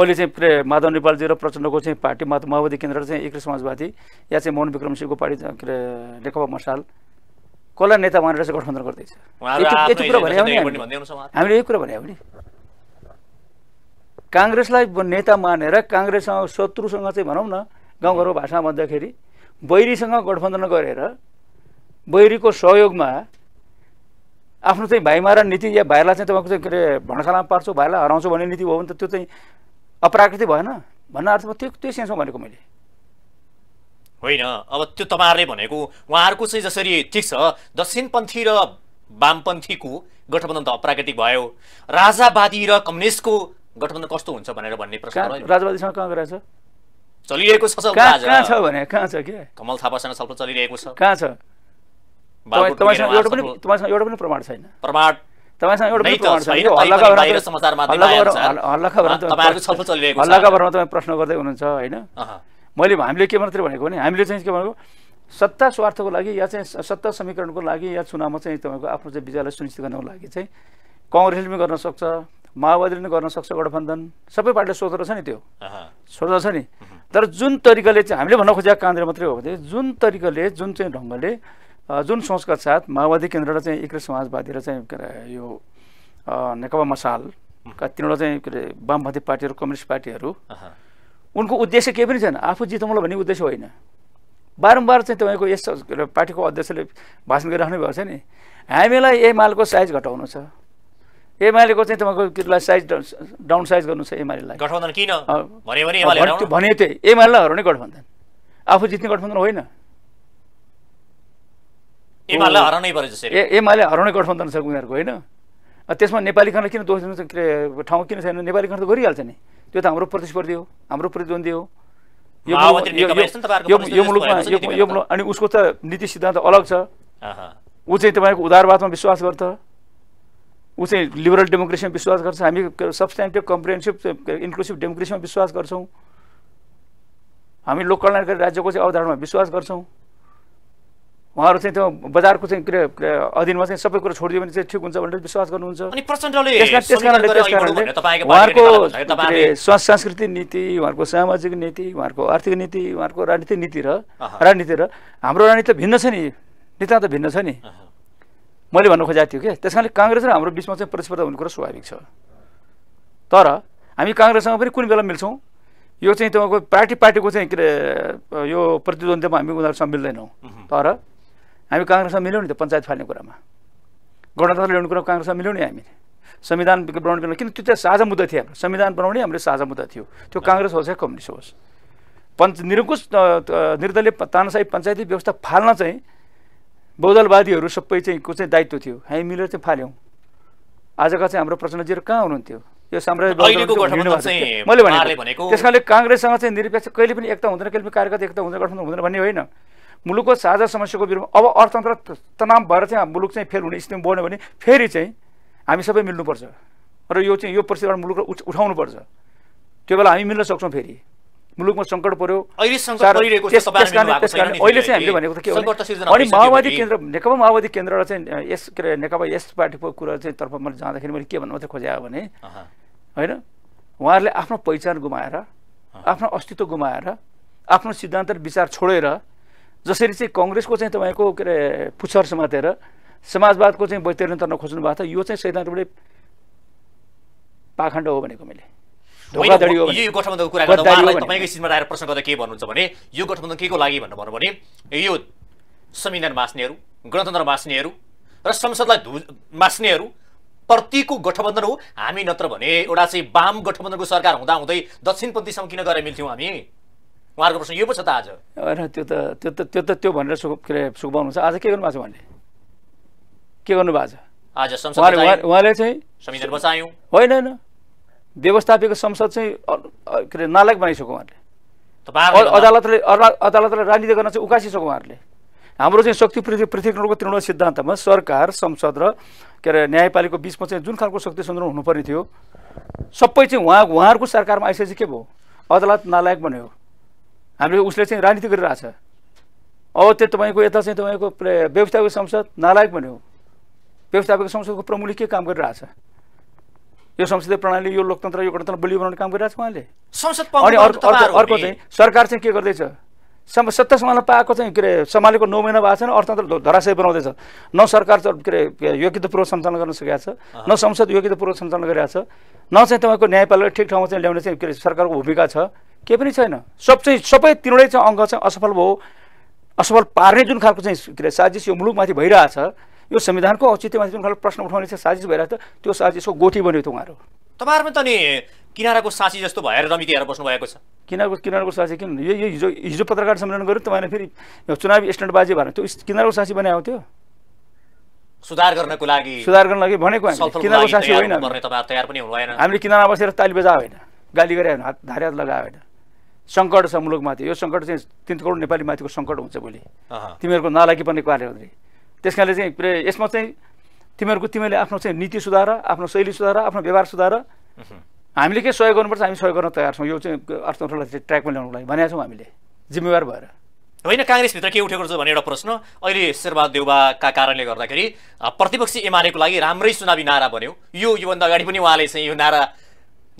अहिले चाहिँ प्रे माधव नेपालजी र प्रचण्डको चाहिँ पार्टी माओवादी केन्द्र चाहिँ एक समाजवादी या चाहिँ मोहन विक्रमसिंहको पार्टी के अरे नेकपा मसाल कसलाई नेता मानेर चाहिँ गठबन्धन गर्दैछ यति कुरा भने हामीले यही कुरा भने हो नि काङ्ग्रेसलाई नेता मानेर काङ्ग्रेससँग शत्रुसँग चाहिँ भनौँ न गाउँघरको भाषामा भन्दाखेरि बैरीसँग गठबन्धन गरेर बैरीको सहयोगमा आफ्नो चाहिँ भाइमारा नीति या भाइलाई चाहिँ तपाईँको चाहिँ के अरे भणखालामा पार्छु भाइलाई हराउँछु भन्ने नीति भयो भने त त्यो चाहिँ अप्राकृतिक भएन भन्न अर्थमा त्यो त्यो सेन्समा भनेको मैले होइन अब त्यो तपाईँहरूले भनेको उहाँहरूको चाहिँ जसरी ठिक छ दक्षिणपन्थी र वामपन्थीको गठबन्धन त अप्राकृतिक भयो राजावादी र कम्युनिस्टको गठबन्धन कस्तो हुन्छ भनेर भन्ने प्रश्न राजावादीसँग कहाँ गराएको चलिरहेको छ कहाँ छ भने कहाँ छ के कमल थापासँग छलफल चलिरहेको छ कहाँ छ तपाईँसँग एउटा पनि पनि प्रमाण छैन प्रमाण तपाईँसँग एउटा पनि प्रमाण छैन हल्लाका भरमा तपाईँ प्रश्न गर्दै हुनुहुन्छ होइन मैले हामीले के मात्रै भनेको भने हामीले चाहिँ के भनेको सत्ता स्वार्थको लागि या चाहिँ सत्ता समीकरणको लागि या चुनावमा चाहिँ तपाईँको आफ्नो चाहिँ विजयलाई सुनिश्चित गर्नको लागि चाहिँ कङ्ग्रेसले पनि गर्न सक्छ माओवादीले पनि गर्न सक्छ गठबन्धन सबै पार्टीले सोच्दो छ नि त्यो सोधेर छ नि तर जुन तरिकाले चाहिँ हामीले भन्न खोजेको काङ्ग्रेस मात्रै हो भने जुन तरिकाले जुन चाहिँ ढङ्गले जुन सोचका साथ माओवादी केन्द्र र चाहिँ एकै समाजवादी र चाहिँ के अरे यो नेकपा मसालका तिनवटा चाहिँ के अरे वामपन्थी पार्टीहरू कम्युनिस्ट पार्टीहरू उनको उद्देश्य केही पनि छैन आफू जितौँला भन्ने उद्देश्य होइन बारम्बार चाहिँ तपाईँको यस पार्टीको अध्यक्षले भाषण गरिराख्नु भएको छ नि हामीलाई एमालेको साइज घटाउनु छ एमालेको चाहिँ तपाईँको साइज डाउन साइज गर्नु छ एमालेलाई गठबन्धन किन भने त्यही एमालेलाई हराउने गठबन्धन आफू जित्ने गठबन्धन होइन एमाले हराउने गठबन्धन छ उनीहरूको होइन त्यसमा नेपाली खाना किन दोष दिनु के ठाउँ किन छैन नेपाली खाना त गरिहाल्छ नि त्यो त हाम्रो प्रतिस्पर्धी हो हाम्रो प्रतिद्वन्दी हो यो मुलुकमा यो मुलुक अनि उसको त नीति सिद्धान्त अलग छ ऊ चाहिँ तपाईँको उदारवादमा विश्वास गर्छ ऊ चाहिँ लिबरल डेमोक्रेसीमा विश्वास गर्छ हामी सब्सटेन्टिभ कम्प्रिहेन्सिभ इन्क्लुसिभ डेमोक्रेसीमा विश्वास गर्छौँ हामी लोक कल्याणकारी राज्यको चाहिँ अवधारणामा विश्वास गर्छौँ उहाँहरू चाहिँ त्यो बजारको चाहिँ के अरे अधीनमा चाहिँ सबै कुरो छोडिदियो भने चाहिँ ठिक हुन्छ भनेर विश्वास गर्नुहुन्छ उहाँहरूको सांस्कृतिक नीति उहाँहरूको सामाजिक नीति उहाँहरूको आर्थिक नीति उहाँहरूको राजनीतिक नीति र राजनीति र हाम्रो राजनीति त भिन्न छ नि नेता त भिन्न छ नि मैले भन्नु खोजेको थियो क्या त्यस कारणले काङ्ग्रेस र हाम्रो बिचमा चाहिँ प्रतिस्पर्धा हुने कुरा स्वाभाविक छ तर हामी काङ्ग्रेससँग पनि कुन बेला मिल्छौँ यो चाहिँ तपाईँको पार्टी पार्टीको चाहिँ के अरे यो प्रतिद्वन्द्वमा हामी उनीहरूसँग मिल्दैनौँ तर हामी काङ्ग्रेसमा मिल्यौँ नि त पञ्चायत फाल्ने कुरामा गणतन्त्र ल्याउने कुरामा काङ्ग्रेसमा मिल्यौँ नि हामीले संविधान बनाउने किन त्यो चाहिँ साझा मुद्दा थियो हाम्रो संविधान बनाउने हाम्रो साझा मुद्दा थियो त्यो काङ्ग्रेस होस् या कम्युनिस्ट होस् पञ्च निरङ्कुश निर्दलीय तानासाही पञ्चायती व्यवस्था फाल्न चाहिँ बौद्धलवादीहरू सबै चाहिँ को चाहिँ दायित्व थियो हामी मिलेर चाहिँ फाल्यौँ आजका चाहिँ हाम्रो प्रचण्डजीहरू कहाँ हुनुहुन्थ्यो यो साम्राज्य मैले भनेको त्यस कारणले काङ्ग्रेससँग चाहिँ निरपेक्ष कहिले पनि एकता हुँदैन कहिले पनि कार्यकर्ता एकता हुँदैन गठबन्धन हुँदैन भन्ने होइन मुलुकको साझा समस्याको बिरुवा अब अर्थतन्त्र तनाव भएर चाहिँ मुलुक चाहिँ फेल हुने स्थितिमा बन्यो भने फेरि चाहिँ हामी सबै मिल्नुपर्छ र यो चाहिँ यो परिस्थितिबाट मुलुकलाई उठ उठाउनुपर्छ त्यो बेला हामी मिल्न सक्छौँ फेरि मुलुकमा सङ्कट पऱ्यो अहिले चाहिँ हामीले भनेको त के हो अनि माओवादी केन्द्र नेकपा माओवादी केन्द्र चाहिँ यस के अरे नेकपा यस पार्टीको कुरा चाहिँ तर्फ मैले जाँदाखेरि मैले के भन्नु मात्रै खोजेँ भने होइन उहाँहरूले आफ्नो पहिचान गुमाएर आफ्नो अस्तित्व गुमाएर आफ्नो सिद्धान्त विचार छोडेर जसरी चाहिँ कङ्ग्रेसको चाहिँ तपाईँको के अरे पुच्छर समातेर समाजवादको चाहिँ वैतरण तर्न खोज्नु भएको छ यो चाहिँ रूपले पाखण्ड हो भनेको मैले यो गठबन्धनको कुरा सिटमा आएर प्रश्न गर्दा के भन्नुहुन्छ भने यो गठबन्धन के को लागि भन्नु भन्नु भने यो संविधान बाँच्नेहरू गणतन्त्र बाँच्नेहरू र संसदलाई धु मास्नेहरू प्रतिको गठबन्धन हो हामी नत्र भने एउटा चाहिँ वाम गठबन्धनको सरकार हुँदा हुँदै दक्षिणपन्थीसँग किन गएर मिल्थ्यौँ हामी उहाँहरूको प्रश्न यो पो छ त आज होइन त्यो त त्यो त त्यो त त्यो भनेर सुख के अरे सुख छ आज के गर्नुभएको छ उहाँले के गर्नुभएको छ आज संसद उहाँले चाहिँ संविधान बचायौँ होइन होइन व्यवस्थापिक संसद चाहिँ के अरे नालायक बनाइसक्यो उहाँहरूले अदालतले अदालतलाई राजनीति गर्न चाहिँ उकासिसक्यो उहाँहरूले हाम्रो चाहिँ शक्ति पृथ्वी पृथ्वीको तृणमूल सिद्धान्तमा सरकार संसद र के अरे न्यायपालिकाको बिचमा चाहिँ जुन खालको शक्ति सन्दर्भ हुनुपर्ने थियो सबै चाहिँ उहाँ उहाँहरूको सरकारमा आइसकेपछि के भयो अदालत नालायक बन्यो हामीले उसले चाहिँ राजनीति गरिरहेछ अब त्यो तपाईँको यता चाहिँ तपाईँको व्यवस्थापक संसद नालायक भन्यो व्यवस्थापक संसदको प्रमुखले के काम गरिरहेछ यो संसदीय प्रणाली यो लोकतन्त्र यो गणतन्त्र बलियो बनाउने काम गरिरहेछ उहाँले अनि अर्को अर्को चाहिँ सरकार चाहिँ के गर्दैछ सम सत्ता सम्हाल्न पाएको चाहिँ के अरे सम्हालेको नौ महिना भएको छैन अर्थतन्त्र धराशय बनाउँदैछ न सरकार के अरे योग्यतापूर्वक सञ्चालन गर्न सकेको छ न संसद योग्यतापूर्वक सञ्चालन गरिरहेको छ न चाहिँ तपाईँको न्यायपालिका ठिक ठाउँमा चाहिँ ल्याउने चाहिँ के अरे सरकारको भूमिका छ केही पनि छैन सब चाहिँ सबै तिनवटै चाहिँ अङ्ग चाहिँ असफल भयो असफल पार्ने जुन खालको चाहिँ के अरे साजिस यो मुलुकमाथि भइरहेछ यो संविधानको औचित्यमाथि जुन खालको प्रश्न उठाउने चाहिँ साजिस भइरहेको छ त्यो साजिसको गोठी बन्यो त उहाँहरू तपाईँहरूमा त नि किनाराको साँची जस्तो भएर रमितिएर बस्नु भएको छ किनारको किनारको साँची किन यो यो हिजो हिजो पत्रकार सम्मेलन गऱ्यो तपाईँले फेरि चुनावी बाजे भएर त्यो किनारको साँची बनाएको थियो सुधार गर्नको लागि सुधार गर्न लागि भनेको किनारको साँची होइन हामीले किनारमा बसेर ताली बजा होइन गाली गरे हात धारे हात लगायो होइन सङ्कट छ मुलुकमाथि यो सङ्कट चाहिँ तिन करोड नेपाली माथिको सङ्कट हुन्छ भोलि तिमीहरूको नालाकी पर्ने कुराले त्यस कारणले चाहिँ यसमा चाहिँ तिमीहरूको तिमीहरूले आफ्नो चाहिँ नीति सुधार आफ्नो शैली सुधार आफ्नो व्यवहार सुधार हामीले के सहयोग गर्नुपर्छ हामी सहयोग गर्न तयार छौँ यो चाहिँ अर्थतन्त्रलाई ट्र्याकमा ल्याउनुको लागि भनेका छौँ हामीले जिम्मेवार भएर होइन काङ्ग्रेसभित्र के उठेको छ भन्ने एउटा प्रश्न अहिले शेरबहादुर देउबाका कारणले गर्दाखेरि प्रतिपक्षी एमालेको लागि राम्रै चुनावी नारा बन्यो यो योभन्दा अगाडि पनि उहाँले चाहिँ यो नारा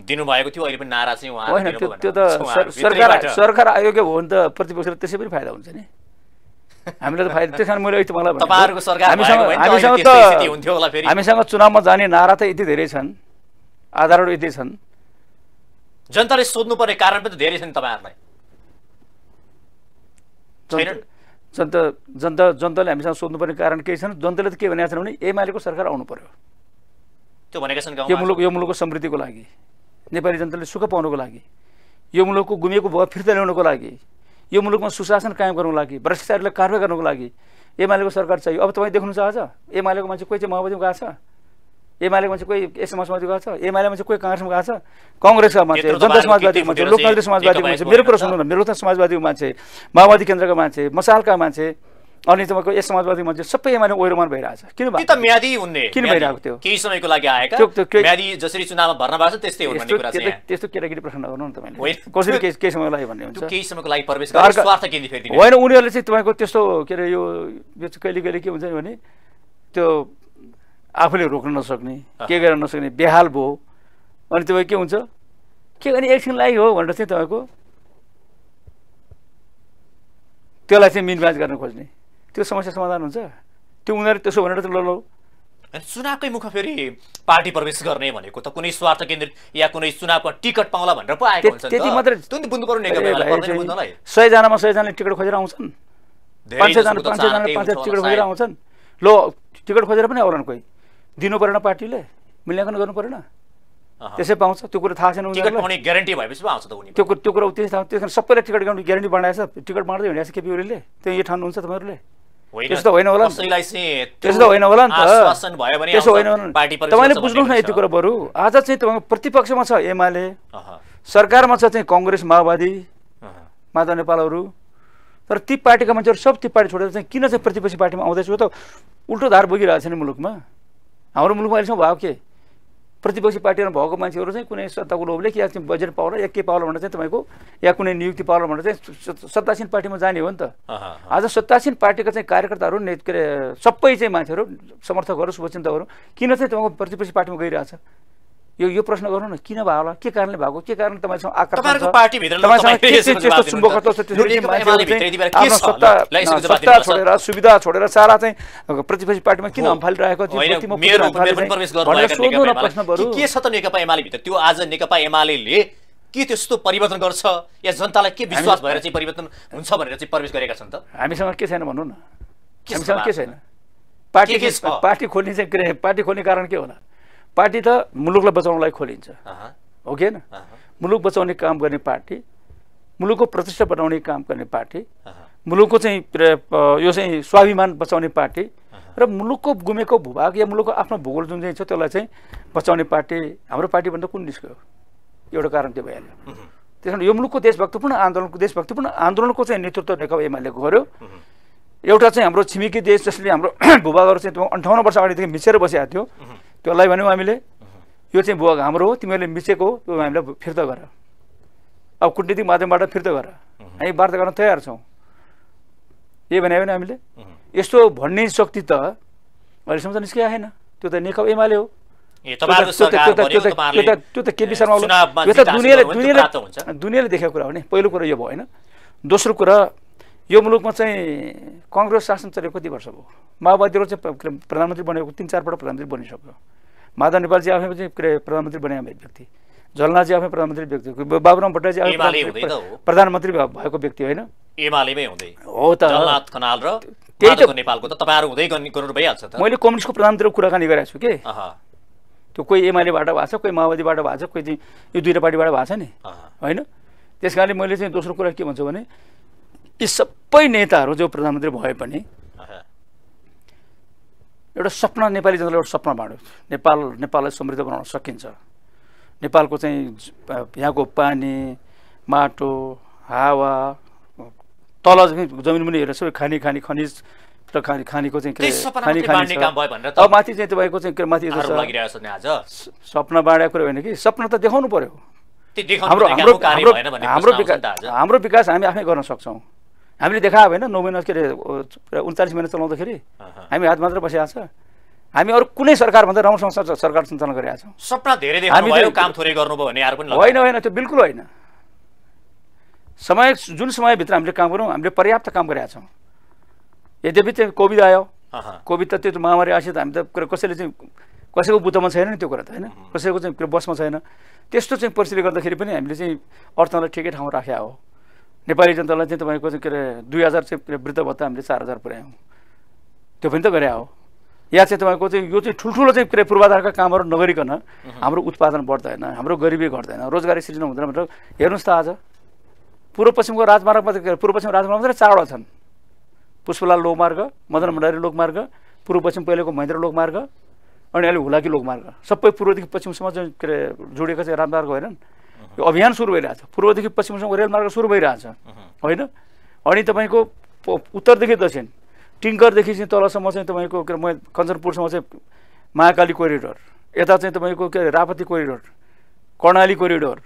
दिनुभएको थियो अहिले पनि नारा चाहिँ उहाँ त्यो त सरकार सरकार आयोग्य हो भने त प्रतिपक्षलाई त्यसै पनि फाइदा हुन्छ नि हामीलाई त फाइदा त्यस कारण मैले अहिले मलाई हामीसँग त हामीसँग चुनावमा जाने नारा त यति धेरै छन् आधारहरू यति छन् जनताले सोध्नुपर्ने कारण पनि धेरै छन् तपाईँहरूलाई जनता जनता जनताले हामीसँग सोध्नुपर्ने कारण केही छन् जनताले त के भनेका छन् भने एमआलएको सरकार आउनु पर्यो त्यो भनेका छन् यो मुलुक यो मुलुकको समृद्धिको लागि नेपाली जनताले सुख पाउनुको लागि यो मुलुकको गुमेको भाव फिर्ता ल्याउनुको लागि यो मुलुकमा सुशासन कायम गर्नुको लागि भ्रष्टाचारीलाई कारवाही गर्नुको लागि एमालेको सरकार चाहियो अब तपाईँ देख्नु चाहन्छ एमालेको मान्छे कोही चाहिँ माओवादीमा गएको छ एमालेको मान्छे कोही समाजवादी गएको छ एमाले मान्छे कोही काङ्ग्रेसमा गएको छ कङ्ग्रेसका मान्छे जनता समाजवादीको मान्छे लोकतान्त्रिक समाजवादीको मान्छे मेरो कुरा सुन्नु न मेरो त समाजवादीको मान्छे माओवादी केन्द्रको मान्छे मसालका मान्छे अनि तपाईँको यस समाजवादी मन्त्री सबै एमाले ओहिरोमान भइरहेछ किन त म्यादी हुने किन भइरहेको थियो केही समयको लागि आएका म्यादी जसरी चुनावमा भर्न भएको छ त्यस्तै हो भन्ने कुरा चाहिँ त्यस्तो केटाकेटी प्रश्न नगर्नु नि तपाईँले कसरी केही समयको लागि भन्ने हुन्छ केही समयको लागि प्रवेश स्वार्थ होइन उनीहरूले चाहिँ तपाईँको त्यस्तो के अरे यो यो कहिले कहिले के हुन्छ भने त्यो आफूले रोक्न नसक्ने के गर्न नसक्ने बेहाल भयो अनि तपाईँ के हुन्छ के गर्ने एकछिन लागि हो भनेर चाहिँ तपाईँको त्यसलाई चाहिँ मिनमाज गर्न खोज्ने त्यो समस्या समाधान हुन्छ त्यो उनीहरू त्यसो भनेर त ल चुनावकै मुख फेरि पार्टी प्रवेश गर्ने भनेको त कुनै स्वार्थ केन्द्रित या कुनै चुनावमा टिकट पाउला भनेर पो आएको हुन्छ त्यति मात्र बुझ्नु सयजनामा सयजनाले टिकट खोजेर आउँछन् पाँच सयजना पाँच सयजना पाँच सय टिकट खोजेर आउँछन् ल टिकट खोजेर पनि आउलान् कोही दिनु परेन पार्टीले मूल्याङ्कन गर्नु परेन त्यसै पाउँछ त्यो कुरा थाहा छैन ग्यारेन्टी भएपछि आउँछ त त्यो त्यो कुरा त्यस कारण सबैलाई टिकट गाउने ग्यारेन्टी बनाएछ टिकट बाँड्दै हिँडेको छ केपी ओलीले त्यो यो ठान्नुहुन्छ तपाईँहरूले तपाईँले बुझ्नुहोस् न यति कुरा बरु आज चाहिँ तपाईँको प्रतिपक्षमा छ एमाले सरकारमा छ चाहिँ कङ्ग्रेस माओवादी माधव नेपालहरू तर ती पार्टीका मान्छेहरू सब ती पार्टी छोडेर चाहिँ किन चाहिँ प्रतिपक्षी पार्टीमा आउँदैछु त उल्टो धार बोकिरहेको छ नि मुलुकमा हाम्रो मुलुकमा अहिलेसम्म भयो के प्रतिपक्षी पार्टीमा भएको मान्छेहरू चाहिँ कुनै सत्ताको लोभले या चाहिँ बजेट पावर या के पावर भनेर चाहिँ तपाईँको या कुनै नियुक्ति पावर भनेर चाहिँ सत्तासीन पार्टीमा जाने हो नि त आज सत्तासीन पार्टीका चाहिँ कार्यकर्ताहरू ने के अरे सबै चाहिँ मान्छेहरू समर्थकहरू शुभचिन्तकहरू किन चाहिँ तपाईँको प्रतिपक्षी पार्टीमा गइरहेछ यो यो प्रश्न गर्नु न किन भयो होला के कारणले भएको के कारणले तपाईँसँग आकर्षण छोडेर सुविधा छोडेर सारा चाहिँ प्रतिपक्षी पार्टीमा किन हम्फालिरहेको के छ त नेकपा एमाले भित्र त्यो आज नेकपा एमाले के त्यस्तो परिवर्तन गर्छ या जनतालाई के विश्वास भएर चाहिँ परिवर्तन हुन्छ भनेर चाहिँ प्रवेश गरेका छन् त हामीसँग के छैन भनौँ न हामीसँग के छैन पार्टी पार्टी खोल्ने चाहिँ पार्टी खोल्ने कारण के होला पार्टी त मुलुकलाई बचाउनलाई खोलिन्छ हो कि होइन मुलुक बचाउने काम गर्ने पार्टी मुलुकको प्रतिष्ठा बनाउने काम गर्ने पार्टी मुलुकको चाहिँ यो चाहिँ स्वाभिमान बचाउने पार्टी र मुलुकको गुमेको भूभाग या मुलुकको आफ्नो भूगोल जुन चाहिँ छ त्यसलाई चाहिँ बचाउने पार्टी हाम्रो पार्टीभन्दा कुन निस्क्यो एउटा कारण त्यो भइहाल्यो त्यस कारण यो मुलुकको देशभक्तपूर्ण आन्दोलनको देशभक्तपूर्ण आन्दोलनको चाहिँ नेतृत्व नेकपा एमाले गर्यो एउटा चाहिँ हाम्रो छिमेकी देश जसले हाम्रो <clears throat> भूभागहरू चाहिँ अन्ठाउन्न वर्ष अगाडिदेखि मिसेर बसेको थियो त्यसलाई भन्यौँ हामीले यो चाहिँ भोग हाम्रो हो तिमीहरूले मिचेको हो त्यो हामीलाई फिर्ता गर अब कुटनीतिक माध्यमबाट फिर्ता गर हामी वार्ता गर्न तयार छौँ यही भने भने हामीले यस्तो भन्ने शक्ति त अहिलेसम्म त निस्किया छैन त्यो त नेकपा एमाले हो त्यो त केपी शर्मा दुनियाँले दुनियाँले देखेको कुरा हो नि पहिलो कुरा यो भयो होइन दोस्रो कुरा यो मुलुकमा चाहिँ कङ्ग्रेस शासन चलेको कति वर्ष भयो माओवादीहरू चाहिँ प्रधानमन्त्री बनेको तिन चारपल्ट प्रधानमन्त्री बनिसक्यो माधव नेपालजी आफै चाहिँ प्रधानमन्त्री बने व्यक्ति झलनाजी आफै प्रधानमन्त्री व्यक्ति बाबुराम भट्टराजी प्रधानमन्त्री भएको व्यक्ति होइन हो त त्यही त नेपालको त हुँदै भइहाल्छ मैले कम्युनिस्टको प्रधानमन्त्रीको कुराकानी गरेको छु कि त्यो कोही एमालेबाट भएको छ कोही माओवादीबाट भएको छ कोही चाहिँ यो दुईवटा पार्टीबाट भएको छ नि होइन त्यस कारणले मैले चाहिँ दोस्रो कुरा के भन्छु भने यी सबै नेताहरू जो प्रधानमन्त्री भए पनि एउटा सपना नेपाली जनताले एउटा सपना बाँड्यो नेपाल नेपाललाई समृद्ध बनाउन सकिन्छ नेपालको चाहिँ यहाँको पानी माटो हावा तल जमिन मुनि हेरेर सबै खानी खानी खनिज र खाने खानेको चाहिँ के अब माथि चाहिँ तपाईँको चाहिँ माथि सपना बाँडेको कुरो होइन कि सपना त देखाउनु पर्यो हाम्रो हाम्रो हाम्रो विकास हामी आफै गर्न सक्छौँ हामीले देखायो होइन नौ महिना के अरे उन्चालिस महिना चलाउँदाखेरि हामी हात मात्र बसिरहेको छ हामी अरू कुनै सरकारभन्दा राम्रोसँग सरकार सञ्चालन गरिरहेको छौँ सपना धेरै काम थोरै गर्नुभयो भने पनि होइन होइन त्यो बिल्कुल होइन समय जुन समयभित्र हामीले काम गऱ्यौँ हामीले पर्याप्त काम गरेका छौँ यद्यपि त्यो कोभिड आयो कोभिड त त्यो महामारी आएपछि त हामी त कसैले चाहिँ कसैको बुद्धमा छैन नि त्यो कुरा त होइन कसैको चाहिँ बसमा छैन त्यस्तो चाहिँ परिस्थितिले गर्दाखेरि पनि हामीले चाहिँ अर्थलाई ठिकै ठाउँमा राखेका हो नेपाली जनतालाई चाहिँ तपाईँको चाहिँ के अरे दुई हजार चाहिँ वृद्ध भत्ता हामीले चार हजार पुऱ्यायौँ त्यो पनि त गरे हो या चाहिँ तपाईँको चाहिँ यो चाहिँ ठुल्ठुलो चाहिँ के अरे पूर्वाधारका कामहरू नगरिकन हाम्रो उत्पादन बढ्दैन हाम्रो गरिबी घट्दैन रोजगारी सृजना हुँदैन भनेर हेर्नुहोस् त आज पूर्व पश्चिमको राजमार्गमा त पूर्व पश्चिम राजमार्गमा मात्रै चारवटा छन् पुष्पलाल लोकमार्ग मदन भण्डारी लोकमार्ग पूर्व पश्चिम पहिलेको महेन्द्र लोकमार्ग अनि अहिले हुलाकी लोकमार्ग सबै पूर्वदेखि पश्चिमसम्म चाहिँ के अरे जोडिएका चाहिँ राजमार्ग होइनन् यो अभियान सुरु भइरहेछ पूर्वदेखि पश्चिमसम्म रेलमार्ग मार्ग सुरु भइरहेछ होइन अनि तपाईँको उत्तरदेखि दक्षिण टिङ्करदेखि चाहिँ तलसम्म चाहिँ तपाईँको के अरे म कञ्चनपुरसम्म चाहिँ महाकाली कोरिडोर यता चाहिँ तपाईँको के अरे रापती कोरिडोर कर्णाली कोरिडोर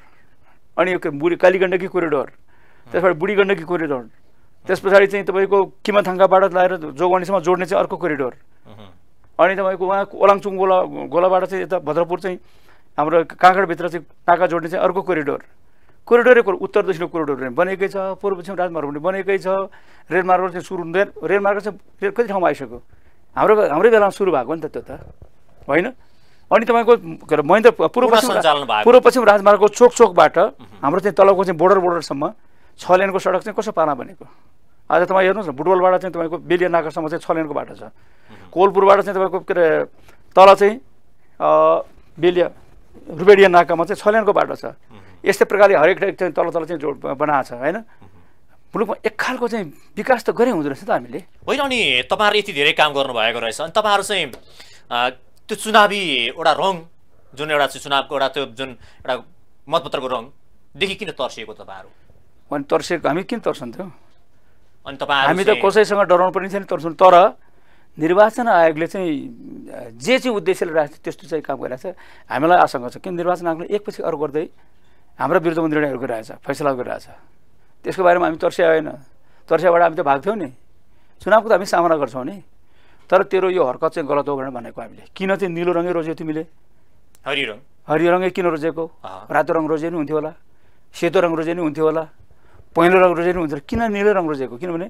अनि यो के बुढी काली गण्डकी कोरिडोर त्यसबाट बुढी गण्डकी कोरिडोर त्यस पछाडि चाहिँ तपाईँको किमाथाङ्गाबाट लगाएर जोगवनीसम्म जोड्ने चाहिँ अर्को कोरिडोर अनि तपाईँको उहाँ ओलाङचुङ गोला गोलाबाट चाहिँ यता भद्रपुर चाहिँ हाम्रो काँकडभित्र चाहिँ नाका जोड्ने चाहिँ अर्को कोरिडोर कोरिडोरै उत्तर दक्षिण कोरिडोर पनि बनेकै छ पूर्व पश्चिम राजमार्ग पनि बनेकै छ रेलमार्ग चाहिँ सुरु हुँदैन रेलमार्ग चाहिँ कति ठाउँमा आइसक्यो हाम्रो हाम्रै बेलामा सुरु भएको नि त त्यो त होइन अनि तपाईँको के अरे महेन्द्र पूर्व पूर्व पश्चिम राजमार्गको चोक चोकबाट हाम्रो चाहिँ तलको चाहिँ बोर्डर बोर्डरसम्म छ लेनको सडक चाहिँ कसो पाना बनेको आज तपाईँ हेर्नुहोस् न बुटबलबाट चाहिँ तपाईँको बेलिया नाकासम्म चाहिँ छ लेनको बाटो छ कोलपुरबाट चाहिँ तपाईँको के अरे तल चाहिँ बेलिया रुबेडिया नाकामा चाहिँ छ बाटो छ यस्तै प्रकारले हरेक ठाउँ चाहिँ तल तल चाहिँ जोड बनाएको छ होइन मुलुकमा एक खालको चाहिँ विकास त गरे हुँदो रहेछ त हामीले होइन अनि तपाईँहरू यति धेरै काम गर्नुभएको रहेछ अनि तपाईँहरू चाहिँ त्यो चुनावी एउटा रङ जुन एउटा चुनावको एउटा त्यो जुन एउटा मतपत्रको रङदेखि किन तर्सिएको तपाईँहरू अनि तर्सिएको हामी किन तर्सन्थ्यौँ अनि तपाईँ हामी त कसैसँग डराउनु पनि थिएन तर्सौँ तर निर्वाचन आयोगले चाहिँ जे चाहिँ उद्देश्यले राखेको छ त्यस्तो चाहिँ काम गरिरहेको छ हामीलाई आशङ्का छ किन निर्वाचन आयोगले एकपछि अरू गर्दै हाम्रो विरुद्धमा निर्णयहरू गरिरहेछ फैसला गरिरहेछ त्यसको बारेमा हामी तर्स्या होइन तर्स्याबाट हामी त भाग्थ्यौँ नि चुनावको त हामी सामना गर्छौँ नि तर तेरो यो हरकत चाहिँ गलत हो भनेर भनेको हामीले किन चाहिँ निलो रङै रोज्यौ तिमीले हरियो रङ हरियो रङै किन रोजेको रातो रङ रोजे नि हुन्थ्यो होला सेतो रङ रोजे नि हुन्थ्यो होला पहेँलो रङ रोजे नि हुन्थ्यो किन निलो रङ रोजेको किनभने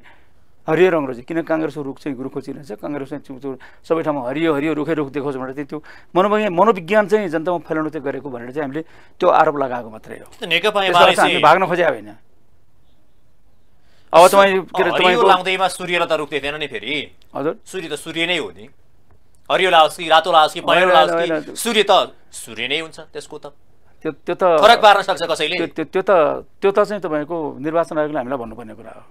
हरियो रङ रोज किन काङ्ग्रेसको रुख चाहिँ रुखो चाहिँ काङ्ग्रेसमा सबै ठाउँमा हरियो हरियो रुखै रुख देखाउँछ भनेर त्यो मनोविज्ञान मनोविज्ञान चाहिँ जनतामा फैलाउनु चाहिँ गरेको भनेर चाहिँ हामीले त्यो आरोप लगाएको मात्रै हो हामीले भाग्न खोजेको होइन अब तपाईँ के अरे तपाईँ लाउँदैमा सूर्यलाई त रुख थिएन नि फेरि हजुर सूर्य त सूर्य नै हो नि हरियो लाओस् कि रातो लाओस् कि पहेँलो लाओस् कि सूर्य त सूर्य नै हुन्छ त्यसको त त्यो त्यो त फरक पार्न सक्छ कसैले त्यो त त्यो त चाहिँ तपाईँको निर्वाचन आयोगले हामीलाई भन्नुपर्ने कुरा हो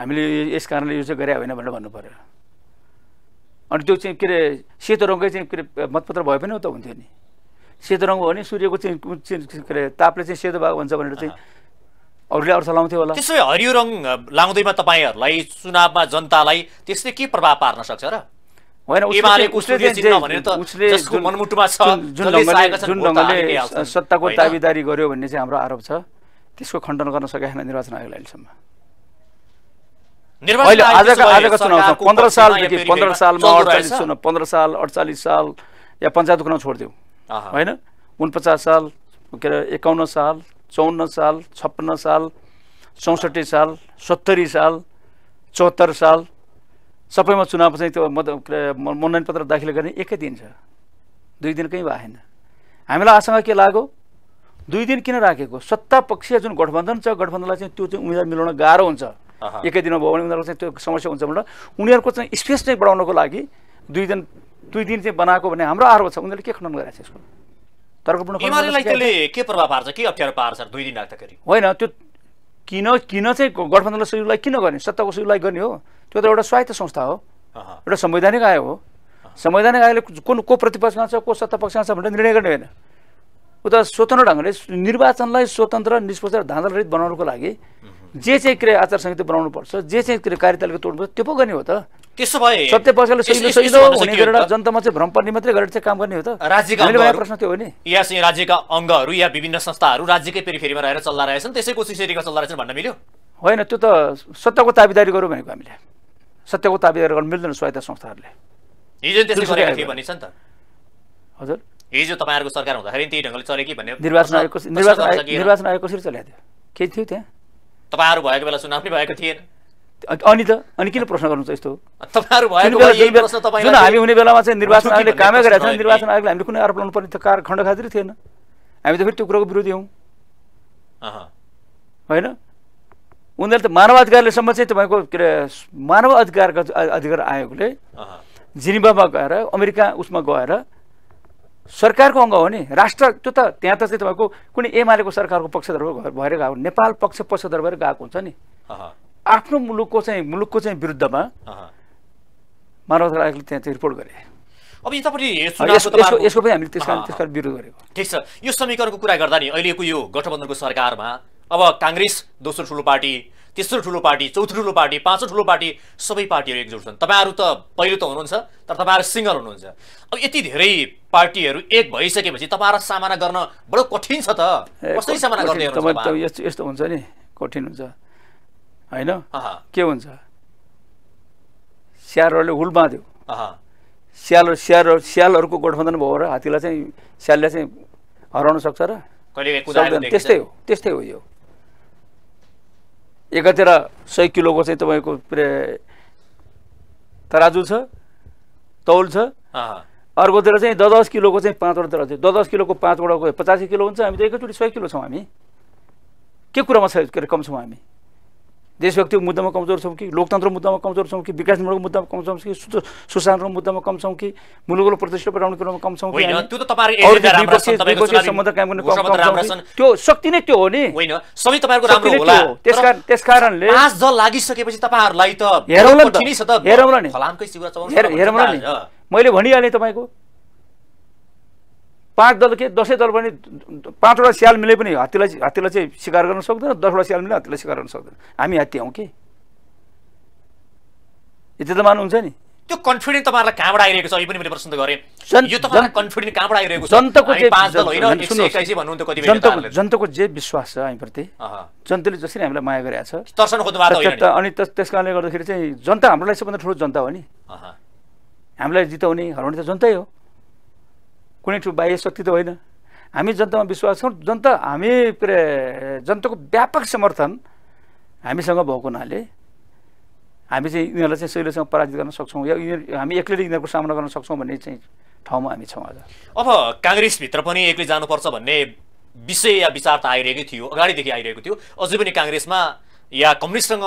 हामीले यस कारणले यो चाहिँ गरे होइन भनेर भन्नु पऱ्यो अनि त्यो चाहिँ के अरे सेतो रङकै चाहिँ के अरे मतपत्र भए पनि हो त हुन्थ्यो नि सेतो रङ भयो भने सूर्यको चाहिँ के अरे तापले चाहिँ सेतो भएको भन्छ भनेर चाहिँ अरूले अर्थ लाउँथ्यो होला त्यसो हरियो रङ लाउँदैमा तपाईँहरूलाई चुनावमा जनतालाई त्यसले के प्रभाव पार्न सक्छ र होइन जुन ढङ्गले सत्ताको दाबीदारी गर्यो भन्ने चाहिँ हाम्रो आरोप छ त्यसको खण्डन गर्न सकेको छैन निर्वाचन आयोगले अहिलेसम्म अहिले आजका आजका चुनाव पन्ध्र सालदेखि पन्ध्र सालमा अडचालिस चुनाव पन्ध्र साल अडचालिस साल या पञ्चायतको चुनाव छोडिदिउँ होइन उनपचास साल के अरे एकाउन्न साल चौन्न साल छप्पन्न साल चौसठी साल सत्तरी साल चौहत्तर साल सबैमा चुनाव चाहिँ त्यो मत मनोनयन पत्र दाखिल गर्ने एकै दिन छ दुई दिनकै भएन हामीलाई आशंका के लाग्यो दुई दिन किन राखेको सत्ता पक्षीय जुन गठबन्धन छ गठबन्धनलाई चाहिँ त्यो चाहिँ उम्मेदवार मिलाउन गाह्रो हुन्छ एकै दिनमा भयो भने उनीहरूको चाहिँ त्यो समस्या हुन्छ भनेर उनीहरूको चाहिँ स्पेस चाहिँ बढाउनको लागि दुई दिन दुई दिन चाहिँ बनाएको भने हाम्रो आरोप छ उनीहरूले के खण्डन गरेको छ यसको के प्रभाव पार्छ के अप्ठ्यारो पार्छ दुई दिन राख्दाखेरि होइन त्यो किन किन चाहिँ गठबन्धन सहयोगलाई किन गर्ने सत्ताको सहयोगलाई गर्ने हो त्यो त एउटा स्वायत्त संस्था हो एउटा संवैधानिक आयोग हो संवैधानिक आयोगले कुन को प्रतिपक्षमा छ को सत्ता पक्षमा छ भनेर निर्णय गर्ने होइन उता स्वतन्त्र ढङ्गले निर्वाचनलाई स्वतन्त्र निष्पक्ष र धाँधलरहित बनाउनुको लागि जे चाहिँ क्रिया आचार संहिता बनाउनु पर्छ जे चाहिँ क्रिया कार्यतालिका तोड्नुपर्छ त्यो पो गर्ने हो त त्यसो भए सत्य पक्षले सहिलो सहिलो हुने गरेर जनतामा चाहिँ भ्रम पर्ने मात्रै गरेर चाहिँ काम गर्ने हो त राज्यका प्रश्न त्यो हो नि या चाहिँ राज्यका अङ्गहरू या विभिन्न संस्थाहरू राज्यकै पेरिफेरीमा रहेर चल्दा रहेछन् त्यसै कोसिस एरिया चल्दा रहेछन् भन्न मिल्यो होइन त्यो त सत्यको ताबिदारी गरौँ भनेको हामीले सत्यको ताबिदारी गर्नु मिल्दैन स्वायत्त संस्थाहरूले हिजो त्यसले गरेका थिए भनिन्छ नि त हजुर हिजो तपाईँहरूको सरकार हुँदाखेरि त्यही ढङ्गले चले कि भन्ने निर्वाचन आयोग निर्वाचन आयोग कसरी चलाएको थियो केही थियो त्यहाँ तपाईँहरू भएको बेला चुनाव पनि भएको थिएन अनि त अनि किन प्रश्न गर्नुहुन्छ यस्तो जुन हामी हुने बेलामा चाहिँ निर्वाचन आयोगले कामै गरेका छौँ निर्वाचन आयोगले हामीले कुनै आरोप लाउनु पर्ने त्यो कार खण्ड खाँदै थिएन हामी त फेरि त्यो कुराको विरोधी हौँ होइन उनीहरूले त मानव अधिकारलेसम्म चाहिँ तपाईँको के अरे मानव अधिकार अधिकार आयोगले जिनिभामा गएर अमेरिका उसमा गएर सरकारको अङ्ग हो नि राष्ट्र त्यो त त्यहाँ त चाहिँ तपाईँको कुनै एमालेको सरकारको पक्षधर भएर गएको नेपाल पक्ष पक्षधर भएर गएको हुन्छ नि आफ्नो मुलुकको चाहिँ मुलुकको चाहिँ विरुद्धमा मानव रायले त्यहाँ चाहिँ रिपोर्ट गरे अब यतापट्टि यसको पनि हामीले विरोध गरेको ठिक छ यो समीकरणको कुरा गर्दा नि अहिलेको यो गठबन्धनको सरकारमा अब काङ्ग्रेस दोस्रो ठुलो पार्टी तेस्रो ठुलो पार्टी चौथो ठुलो पार्टी पाँचौँ ठुलो पार्टी सबै पार्टीहरू एकजुट छन् तपाईँहरू त पहिलो त हुनुहुन्छ तर तपाईँहरू सिङ्गल हुनुहुन्छ अब यति धेरै पार्टीहरू एक भइसकेपछि तपाईँहरू सामना गर्न बडो कठिन छ त कसरी सामना गर्ने यस्तो हुन्छ नि कठिन हुन्छ होइन के हुन्छ स्याहारहरूले हुल बाँध्यो स्याल स्याल स्यालहरूको गठबन्धन भयो र हात्तीलाई चाहिँ स्यालले चाहिँ हराउन सक्छ र त्यस्तै हो त्यस्तै हो यो एकातिर सय किलोको चाहिँ तपाईँको तराजु छ तौल छ अर्कोतिर चाहिँ दस दस किलोको चाहिँ पाँचवटा दस दस किलोको पाँचवटाको पचासी किलो हुन्छ हामी त एकैचोटि सय किलो छौँ हामी के कुरामा छ के कम छौँ हामी देशभक्तिको मुद्दामा कमजोर छौँ कि लोकतन्त्रको मुद्दामा कमजोर छौँ कि विकास निर्माणको मुद्दामा कम छौँ कि सुशासनको मुद्दामा कम छौँ कि मुलुकको प्रतिष्ठा बढाउने कुरामा कम छौँ त्यो शक्ति नै त्यो हो नि होइन सबै तपाईँहरूको राम्रो होला त्यसकारण त्यसकारणले आज जल लागिसकेपछि तपाईँहरूलाई त हेरौँला नि हेरौँला नि मैले भनिहालेँ तपाईँको पाँच दल के दसै दल पनि पाँचवटा स्याल मिले पनि हात्तीलाई हात्तीलाई चाहिँ सिकार गर्न सक्दैन दसवटा स्याल मिले हात्तीलाई सिकार गर्न सक्दैन हामी हात्ती हौँ कि यति त मान्नुहुन्छ नि त्यो कन्फिडेन्ट तपाईँहरूलाई कहाँबाट आइरहेको छ पनि मैले प्रश्न गरेँ यो कन्फिडेन्ट कहाँबाट आइरहेको छ जनताको जनताको जनताको जे विश्वास छ हामीप्रति जनताले जसरी हामीलाई माया गरेको छ अनि त्यस कारणले गर्दाखेरि चाहिँ जनता हाम्रोलाई सबभन्दा ठुलो जनता हो नि हामीलाई जिताउने हराउने त जनतै हो कुनै ठुलो बाह्य शक्ति त होइन हामी जनतामा विश्वास छौँ जनता हामी जनताको व्यापक समर्थन हामीसँग भएको हुनाले हामी चाहिँ यिनीहरूलाई चाहिँ सहिलेसँग पराजित गर्न सक्छौँ या यिनीहरू हामी एक्लैले यिनीहरूको सामना गर्न सक्छौँ भन्ने चाहिँ ठाउँमा हामी छौँ आज अब काङ्ग्रेसभित्र पनि एक्लै जानुपर्छ भन्ने विषय या विचार त आइरहेकै थियो अगाडिदेखि आइरहेको थियो अझै पनि काङ्ग्रेसमा या कम्युनिस्टसँग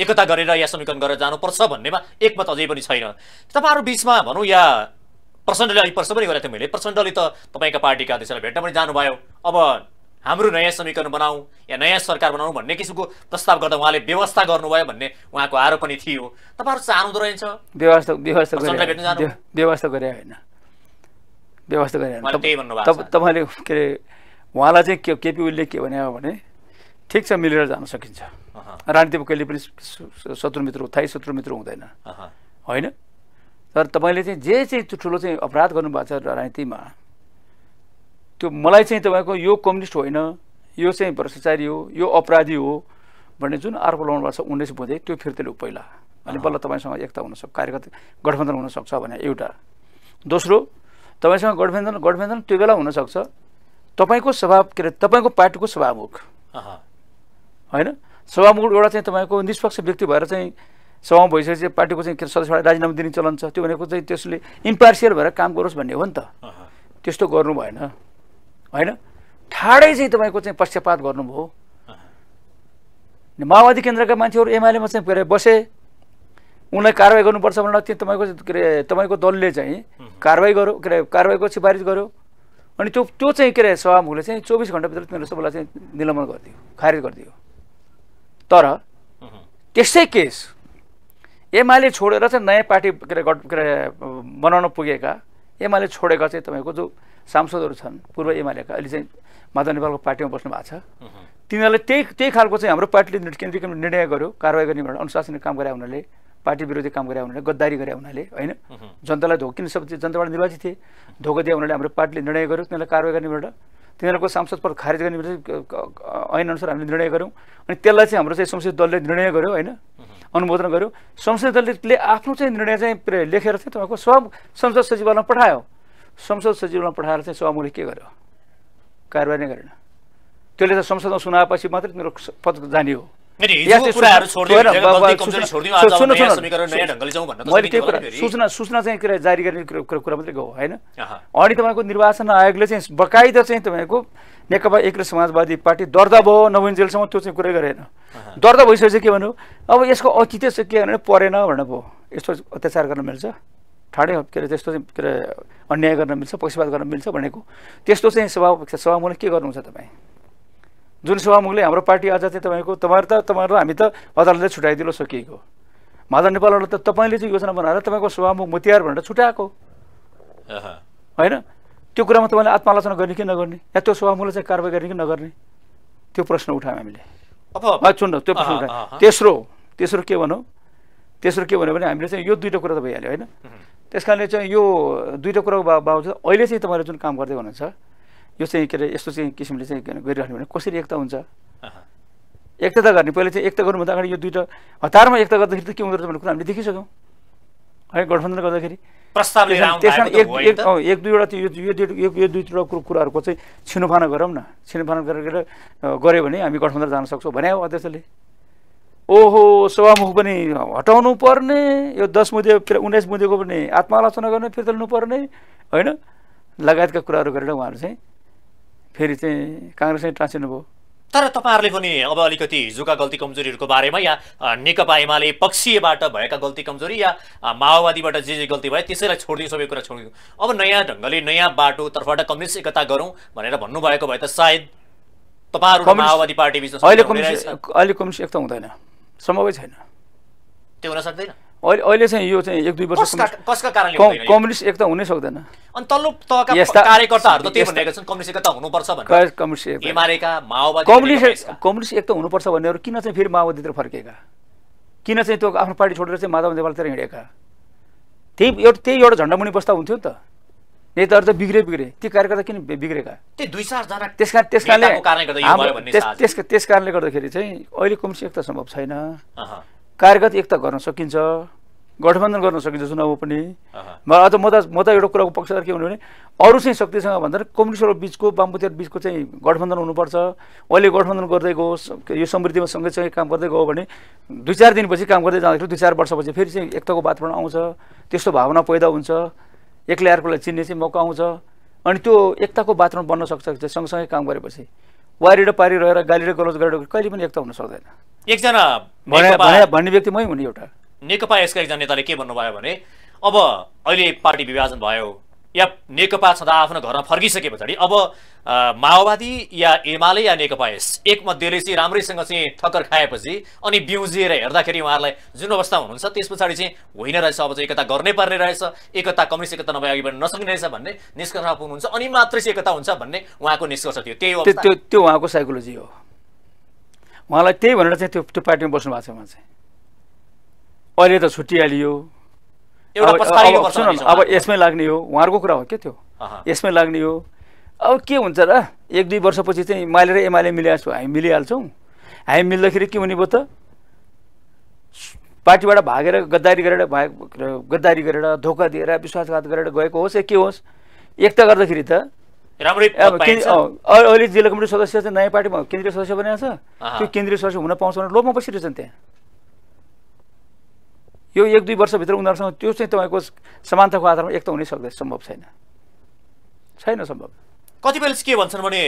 एकता गरेर या समीकरण गरेर जानुपर्छ भन्नेमा एकमत अझै पनि छैन तपाईँहरू बिचमा भनौँ या प्रचण्डले अघि प्रश्न पनि गरेको थिएँ मैले प्रचण्डले त तपाईँका पार्टीका अध्यक्षलाई भेट्न पनि जानुभयो अब हाम्रो नयाँ समीकरण बनाऊ या नयाँ सरकार बनाऊ भन्ने किसिमको प्रस्ताव गर्दा उहाँले व्यवस्था गर्नुभयो भन्ने उहाँको आरोप पनि थियो तपाईँहरू चाहनुहुँदो रहेछ व्यवस्था व्यवस्था व्यवस्था गरे होइन व्यवस्था गरे तपाईँले के अरे उहाँलाई चाहिँ केपी ओलीले के भने भने ठिक छ मिलेर जान सकिन्छ राजनीतिमा कहिले पनि शत्रु मित्र थाई शत्रु मित्र हुँदैन होइन तर तपाईँले चाहिँ जे चाहिँ ठुलो चाहिँ अपराध गर्नुभएको छ राजनीतिमा त्यो मलाई चाहिँ तपाईँको यो कम्युनिस्ट होइन यो चाहिँ भ्रष्टाचारी हो यो अपराधी हो भन्ने जुन आरोप लगाउनु भएको छ उन्नाइस बुझे त्यो फिर्ती लु पहिला अनि बल्ल तपाईँसँग एकता हुनसक्छ कार्यगत गठबन्धन हुनसक्छ भने एउटा दोस्रो तपाईँसँग गठबन्धन गठबन्धन त्यो बेला हुनसक्छ तपाईँको स्वभाव के अरे तपाईँको पार्टीको सभामुख होइन सभामुख एउटा चाहिँ तपाईँको निष्पक्ष व्यक्ति भएर चाहिँ सभामा भइसकेपछि पार्टीको चाहिँ सदस्यबाट राजीनामा दिने चलन छ त्यो भनेको चाहिँ त्यसले इम्पार्सियल भएर काम गरोस् भन्ने हो नि त त्यस्तो गर्नु भएन होइन ठाडै चाहिँ तपाईँको चाहिँ पश्चापात गर्नुभयो माओवादी केन्द्रका मान्छेहरू एमआलएमा चाहिँ के अरे बसे उनलाई कारवाही गर्नुपर्छ भनेर त्यो तपाईँको के अरे तपाईँको दलले चाहिँ कारवाही गर्यो के अरे कारवाहीको सिफारिस गर्यो अनि त्यो त्यो चाहिँ के अरे सभामुखले चाहिँ चौबिस घन्टाभित्र तिनीहरू सबैलाई चाहिँ निलम्बन गरिदियो खारेज गरिदियो तर त्यसै केस एमाले छोडेर चाहिँ नयाँ पार्टी के अरे गठ के अरे बनाउन पुगेका एमाले छोडेका चाहिँ तपाईँको जो सांसदहरू छन् पूर्व एमालेका अहिले चाहिँ माधव नेपालको पार्टीमा बस्नु भएको छ तिनीहरूले त्यही त्यही खालको चाहिँ हाम्रो पार्टीले केन्द्रीय निर्णय गर्यो कारवाही गर्ने भनेर अनुशासनिक काम गरे हुनाले पार्टी विरोधी काम गरे हुनाले गद्दारी गरे हुनाले होइन जनतालाई किन सक्छ जनताबाट निर्वाचित थिए धोका दिए हुनाले हाम्रो पार्टीले निर्णय गर्यो तिनीहरूलाई कारवाही भनेर तिनीहरूको सांसद पद खारेज गर्ने ऐनअनुसार हामीले निर्णय गऱ्यौँ अनि त्यसलाई चाहिँ हाम्रो चाहिँ संसदीय दलले निर्णय गर्यो होइन अनुमोदन गर्यो संसदीय दलले आफ्नो चाहिँ निर्णय चाहिँ लेखेर चाहिँ तपाईँको सब संसद सचिवालयमा पठायो संसद सचिवालयमा पठाएर चाहिँ सभामुखले के गर्यो कारवाही नै गरेन त्यसले त संसदमा सुनाएपछि मात्रै मेरो पद हो मैले त्यो कुरा सूचना सूचना चाहिँ जारी गर्ने कुरा मात्रै गयो होइन अनि तपाईँको निर्वाचन आयोगले चाहिँ बकाइदा चाहिँ तपाईँको नेकपा एक्लो समाजवादी पार्टी दर्ता भयो जेलसम्म त्यो चाहिँ कुरै गरेन दर्ता भइसकेपछि के भन्नु अब यसको अतिथ्य चाहिँ के भने परेन भनेर भयो यस्तो अत्याचार गर्न मिल्छ ठाडै के अरे त्यस्तो चाहिँ के अरे अन्याय गर्न मिल्छ पक्षपात गर्न मिल्छ भनेको त्यस्तो चाहिँ सभा सभामुखले के गर्नुहुन्छ तपाईँ जुन सभामुखले हाम्रो पार्टी आज चाहिँ तपाईँको तपाईँहरू त तपाईँहरू हामी त अदालतले छुट्याइदिलो सकिएको माधव नेपालहरूलाई त तपाईँले चाहिँ योजना बनाएर तपाईँको सभामुख मुतियार भनेर छुट्याएको होइन त्यो कुरामा तपाईँले आत्मालोचना गर्ने कि नगर्ने या त्यो स्वभावमूलक चाहिँ कारवाही गर्ने कि नगर्ने त्यो प्रश्न उठायौँ हामीले अब चुन त्यो प्रश्न उठायो तेस्रो तेस्रो के भनौँ तेस्रो के भन्यो भने हामीले चाहिँ यो दुइटा कुरा त भइहाल्यो होइन त्यस कारणले चाहिँ यो दुइटा कुराको बावजुद अहिले चाहिँ तपाईँले जुन काम गर्दै हुनुहुन्छ यो चाहिँ के अरे यस्तो चाहिँ किसिमले चाहिँ गरिराख्नु भने कसरी एकता हुन्छ एकता त गर्ने पहिले चाहिँ एकता गर्नुभन्दा अगाडि यो दुइटा हतारमा एकता गर्दाखेरि त के हुँदो रहेछ भन्ने कुरा हामीले देखिसक्यौँ है गठबन्धन गर्दाखेरि त्यसमा एक एक दुईवटा त्यो यो दुई तिनवटा कुराहरूको चाहिँ छिनोफाना गरौँ न छिनोफाना गरेर गऱ्यो भने हामी गठबन्धन जान सक्छौँ भने हो अध्यक्षले ओहो सभामुख पनि हटाउनु पर्ने यो दस मुदे फेरि उन्नाइस मुदेको पनि आत्मालोचना गर्ने फिर्ताल्नु पर्ने होइन लगायतका कुराहरू गरेर उहाँहरू चाहिँ फेरि चाहिँ काङ्ग्रेस चाहिँ टाँसिनु भयो तर तपाईँहरूले पनि अब अलिकति हिजोका गल्ती कमजोरीहरूको बारेमा या नेकपा एमाले पक्षीयबाट भएका गल्ती कमजोरी या माओवादीबाट जे जे गल्ती भयो त्यसैलाई छोडिदिउँ सबै कुरा छोडिदिउँ अब नयाँ ढङ्गले नयाँ बाटोतर्फबाट कम्युनिस्ट एकता गरौँ भनेर भन्नुभएको भए त सायद तपाईँहरू माओवादी पार्टी बिचमा अहिले कम्युनिस्ट एकता हुँदैन सम्भवै छैन त्यो हुन सक्दैन अहिले अहिले चाहिँ यो चाहिँ एक दुई वर्ष कसका कारणले कम्युनिस्ट त हुनै सक्दैन अनि तल्लो तहका कार्यकर्ताहरू त त्यही भनेका छन् कम्युनिस्ट एकता हुनुपर्छ भनेर कम्युनिस्ट माओवादी कम्युनिस्ट कम्युनिस्ट एकता हुनुपर्छ भनेर किन चाहिँ फेरि माओवादीतिर फर्केका किन चाहिँ त्यो आफ्नो पार्टी छोडेर चाहिँ माधव नेपालतिर हिँडेका त्यही एउटा त्यही एउटा झन्डामुनि बस्दा हुन्थ्यो नि त नेताहरू त बिग्रे बिग्रे ती कार्यकर्ता किन बिग्रेका त्यस कारण त्यस कारणले त्यस त्यस कारणले गर्दाखेरि चाहिँ अहिले कम्युनिस्ट त सम्भव छैन कार्यगत एकता गर्न सकिन्छ गठबन्धन गर्न सकिन्छ चुनावमा पनि अथवा म त म त एउटा कुराको पक्षधर के हुनु भने अरू चाहिँ शक्तिसँग भन्दा कम्युनिस्टहरू बिचको वामपतिर बिचको चाहिँ गठबन्धन हुनुपर्छ अहिले गठबन्धन गर्दै गयो यो समृद्धिमा सँगैसँगै काम गर्दै गयो भने दुई चार दिनपछि काम गर्दै जाँदाखेरि दुई चार वर्षपछि फेरि चाहिँ एकताको वातावरण आउँछ त्यस्तो भावना पैदा हुन्छ एक्लै अर्कोलाई चिन्ने चाहिँ मौका आउँछ अनि त्यो एकताको वातावरण बन्न सक्छ सँगसँगै काम गरेपछि वारी र रहेर गाली र गलोज गरेर कहिले पनि एकता हुन सक्दैन एकजना नेकपा यसका एकजना नेताले के भन्नुभयो भने अब अहिले पार्टी विभाजन भयो या नेकपा छँदा आफ्नो घरमा फर्किसके पछाडि अब माओवादी या एमाले या नेकपा यस एकमध्येले चाहिँ राम्रैसँग चाहिँ ठक्कर खाएपछि अनि बिउजिएर हेर्दाखेरि उहाँहरूलाई जुन अवस्था हुनुहुन्छ त्यस पछाडि चाहिँ होइन रहेछ अब चाहिँ एकता गर्नै पर्ने रहेछ एकता कम्युनिस्ट एकता नभए अघि बढ्न नसक्ने रहेछ भन्ने निष्कर्षमा पुग्नुहुन्छ अनि मात्रै चाहिँ एकता हुन्छ भन्ने उहाँको निष्कर्ष थियो त्यही त्यो त्यो उहाँको साइकोलोजी हो उहाँलाई त्यही भनेर चाहिँ त्यो त्यो पार्टीमा बस्नु भएको छ उहाँ चाहिँ अहिले त छुट्टी छुट्टिहालियो अब यसमै लाग्ने हो उहाँहरूको कुरा हो क्या त्यो यसमै लाग्ने हो अब के हुन्छ र एक दुई वर्षपछि चाहिँ माले र एमाले मिलिहाल्छौँ हामी मिलिहाल्छौँ हामी मिल्दाखेरि के हुने भयो त पार्टीबाट भागेर गद्दारी गरेर भाग गद्दारी गरेर धोका दिएर विश्वासघात गरेर गएको होस् या के होस् एकता गर्दाखेरि त राम्रै अहिले जिल्ला कमिटी सदस्य चाहिँ नयाँ पार्टीमा केन्द्रीय सदस्य बनाएको छ त्यो केन्द्रीय सदस्य हुन पाउँछ भने लोभमा बसिरहेछन् त्यहाँ यो एक दुई वर्षभित्र उनीहरूसँग त्यो चाहिँ तपाईँको समानताको आधारमा एक त हुनै सक्दैन सम्भव छैन छैन सम्भव कतिपयले के भन्छन् भने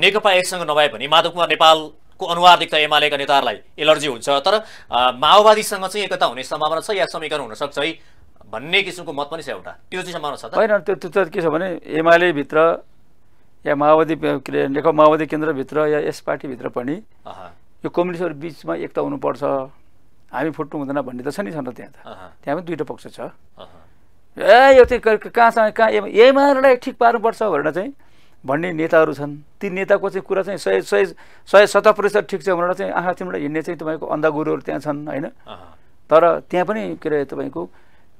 नेकपा एकसँग नभए भने माधव कुमार नेपालको अनुहार देख्दा एमालेका नेताहरूलाई एलर्जी हुन्छ तर माओवादीसँग चाहिँ एकता हुने सम्भावना छ या समीकरण हुनसक्छ है भन्ने किसिमको मत पनि छ एउटा त्यो चाहिँ छ होइन त्यो त्यो त के छ भने एमाले भित्र या माओवादी के अरे नेकपा माओवादी केन्द्रभित्र या यस पार्टीभित्र पनि यो कम्युनिस्टहरू बिचमा एकता हुनुपर्छ हामी फुट्नु हुँदैन भन्ने त छ नि छन् त त्यहाँ त त्यहाँ पनि दुईवटा पक्ष छ ए यो चाहिँ कहाँसँग कहाँ एमालेलाई ठिक पार्नुपर्छ भनेर चाहिँ भन्ने नेताहरू छन् ती नेताको चाहिँ कुरा चाहिँ सय सय सय शत प्रतिशत ठिक छ भनेर चाहिँ आँखा तिमीलाई हिँड्ने चाहिँ तपाईँको अन्धागुरुहरू त्यहाँ छन् होइन तर त्यहाँ पनि के अरे तपाईँको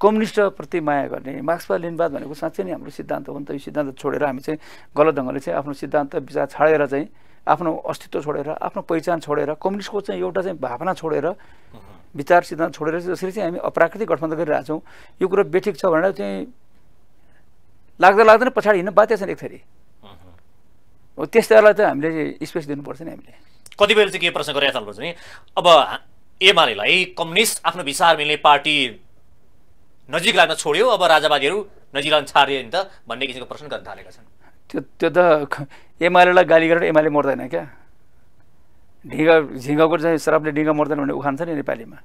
कम्युनिस्टप्रति माया गर्ने मार्क्सवाद लिनवाद भनेको साँच्चै नै हाम्रो सिद्धान्त हो नि त यो सिद्धान्त छोडेर हामी चाहिँ गलत ढङ्गले चाहिँ आफ्नो सिद्धान्त विचार छाडेर चाहिँ आफ्नो अस्तित्व छोडेर आफ्नो पहिचान छोडेर कम्युनिस्टको चाहिँ एउटा चाहिँ भावना छोडेर विचार सिद्धान्त छोडेर जसरी चाहिँ हामी अप्राकृतिक गठबन्धन गरिरहेछौँ यो कुरो बेठिक छ भनेर चाहिँ लाग्दा लाग्दैन पछाडि हिँड्न बाध्य छन् एक थरी हो त्यस्तालाई त हामीले स्पेस दिनुपर्छ नि हामीले बेला चाहिँ के प्रश्न गरिरहेको छ अब एमालेलाई कम्युनिस्ट आफ्नो विचार मिल्ने पार्टी नजिक लाग्न छोड्यो अब राजावादीहरू नजिक लाग्न छाड्यो नि त भन्ने किसिमको प्रश्न गर्न थालेका छन् त्यो त्यो त एमालेलाई गाली गरेर एमाले मर्दैन क्या ढिङ्गा झिङ्गाको चाहिँ श्रापले ढिङ्गा मर्दैन भने उखान छ नि नेपालीमा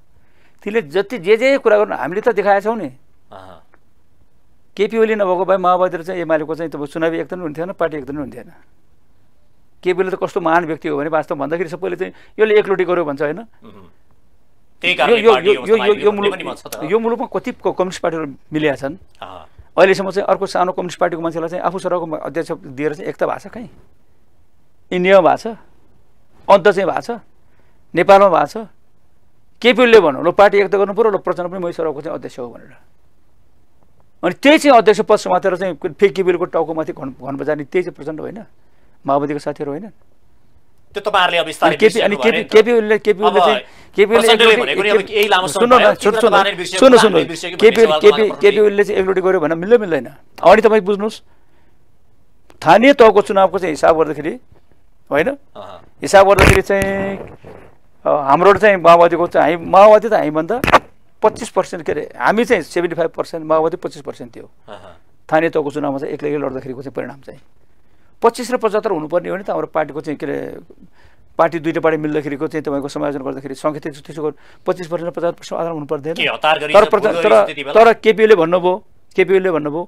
तिमीले जति जे जे कुरा गर्नु हामीले त देखाएका छौँ नि केपी ओली नभएको भए माओवादी र चाहिँ एमालेको चाहिँ तपाईँ चुनावी एकदम हुन्थेन पार्टी एकदम हुन्थेन केपीले त कस्तो महान व्यक्ति हो भने वास्तव भन्दाखेरि सबैले चाहिँ यसले एकलोटी गर्यो भन्छ होइन यो मुलुकमा कति कम्युनिस्ट पार्टीहरू मिलेका छन् अहिलेसम्म चाहिँ अर्को सानो कम्युनिस्ट पार्टीको मान्छेलाई चाहिँ आफू सरको अध्यक्ष दिएर चाहिँ एकता भएको छ कहीँ इन्डियामा भएको छ अन्त चाहिँ भएको छ नेपालमा भएको छ केपिओले भनौँ ल पार्टी एकता गर्नु पऱ्यो र प्रचण्ड पनि मै सरको चाहिँ अध्यक्ष हो भनेर अनि त्यही चाहिँ अध्यक्ष पद समातेर चाहिँ फेरि टाउको माथि घन घन बजार्ने त्यही चाहिँ प्रचण्ड होइन माओवादीको साथीहरू होइन त्यो तपाईँहरूले अब केपी अनि केपी चाहिँ सुन्नु चाहिँ एकलोटी गऱ्यो भने मिल्दै मिल्दैन अनि तपाईँ बुझ्नुहोस् स्थानीय तहको चुनावको चाहिँ हिसाब गर्दाखेरि होइन हिसाब गर्दाखेरि चाहिँ हाम्रो चाहिँ माओवादीको चाहिँ हामी माओवादी त हामीभन्दा पच्चिस पर्सेन्ट के अरे हामी चाहिँ सेभेन्टी फाइभ पर्सेन्ट माओवादी पच्चिस पर्सेन्ट थियो स्थानीय तहको चुनावमा चाहिँ एक्लै लड्दाखेरिको चाहिँ परिणाम चाहिँ पच्चिस र पचहत्तर हुनुपर्ने हो नि त हाम्रो पार्टीको चाहिँ के अरे पार्टी दुईवटा पार्टी मिल्दाखेरिको चाहिँ तपाईँको समायोजन गर्दाखेरि सङ्केत त्यसको पच्चिस पर्सेन्ट पचास पर्सेन्ट आधार हुनु पर्दैन तर तर केपिओले भन्नुभयो केपिओले भन्नुभयो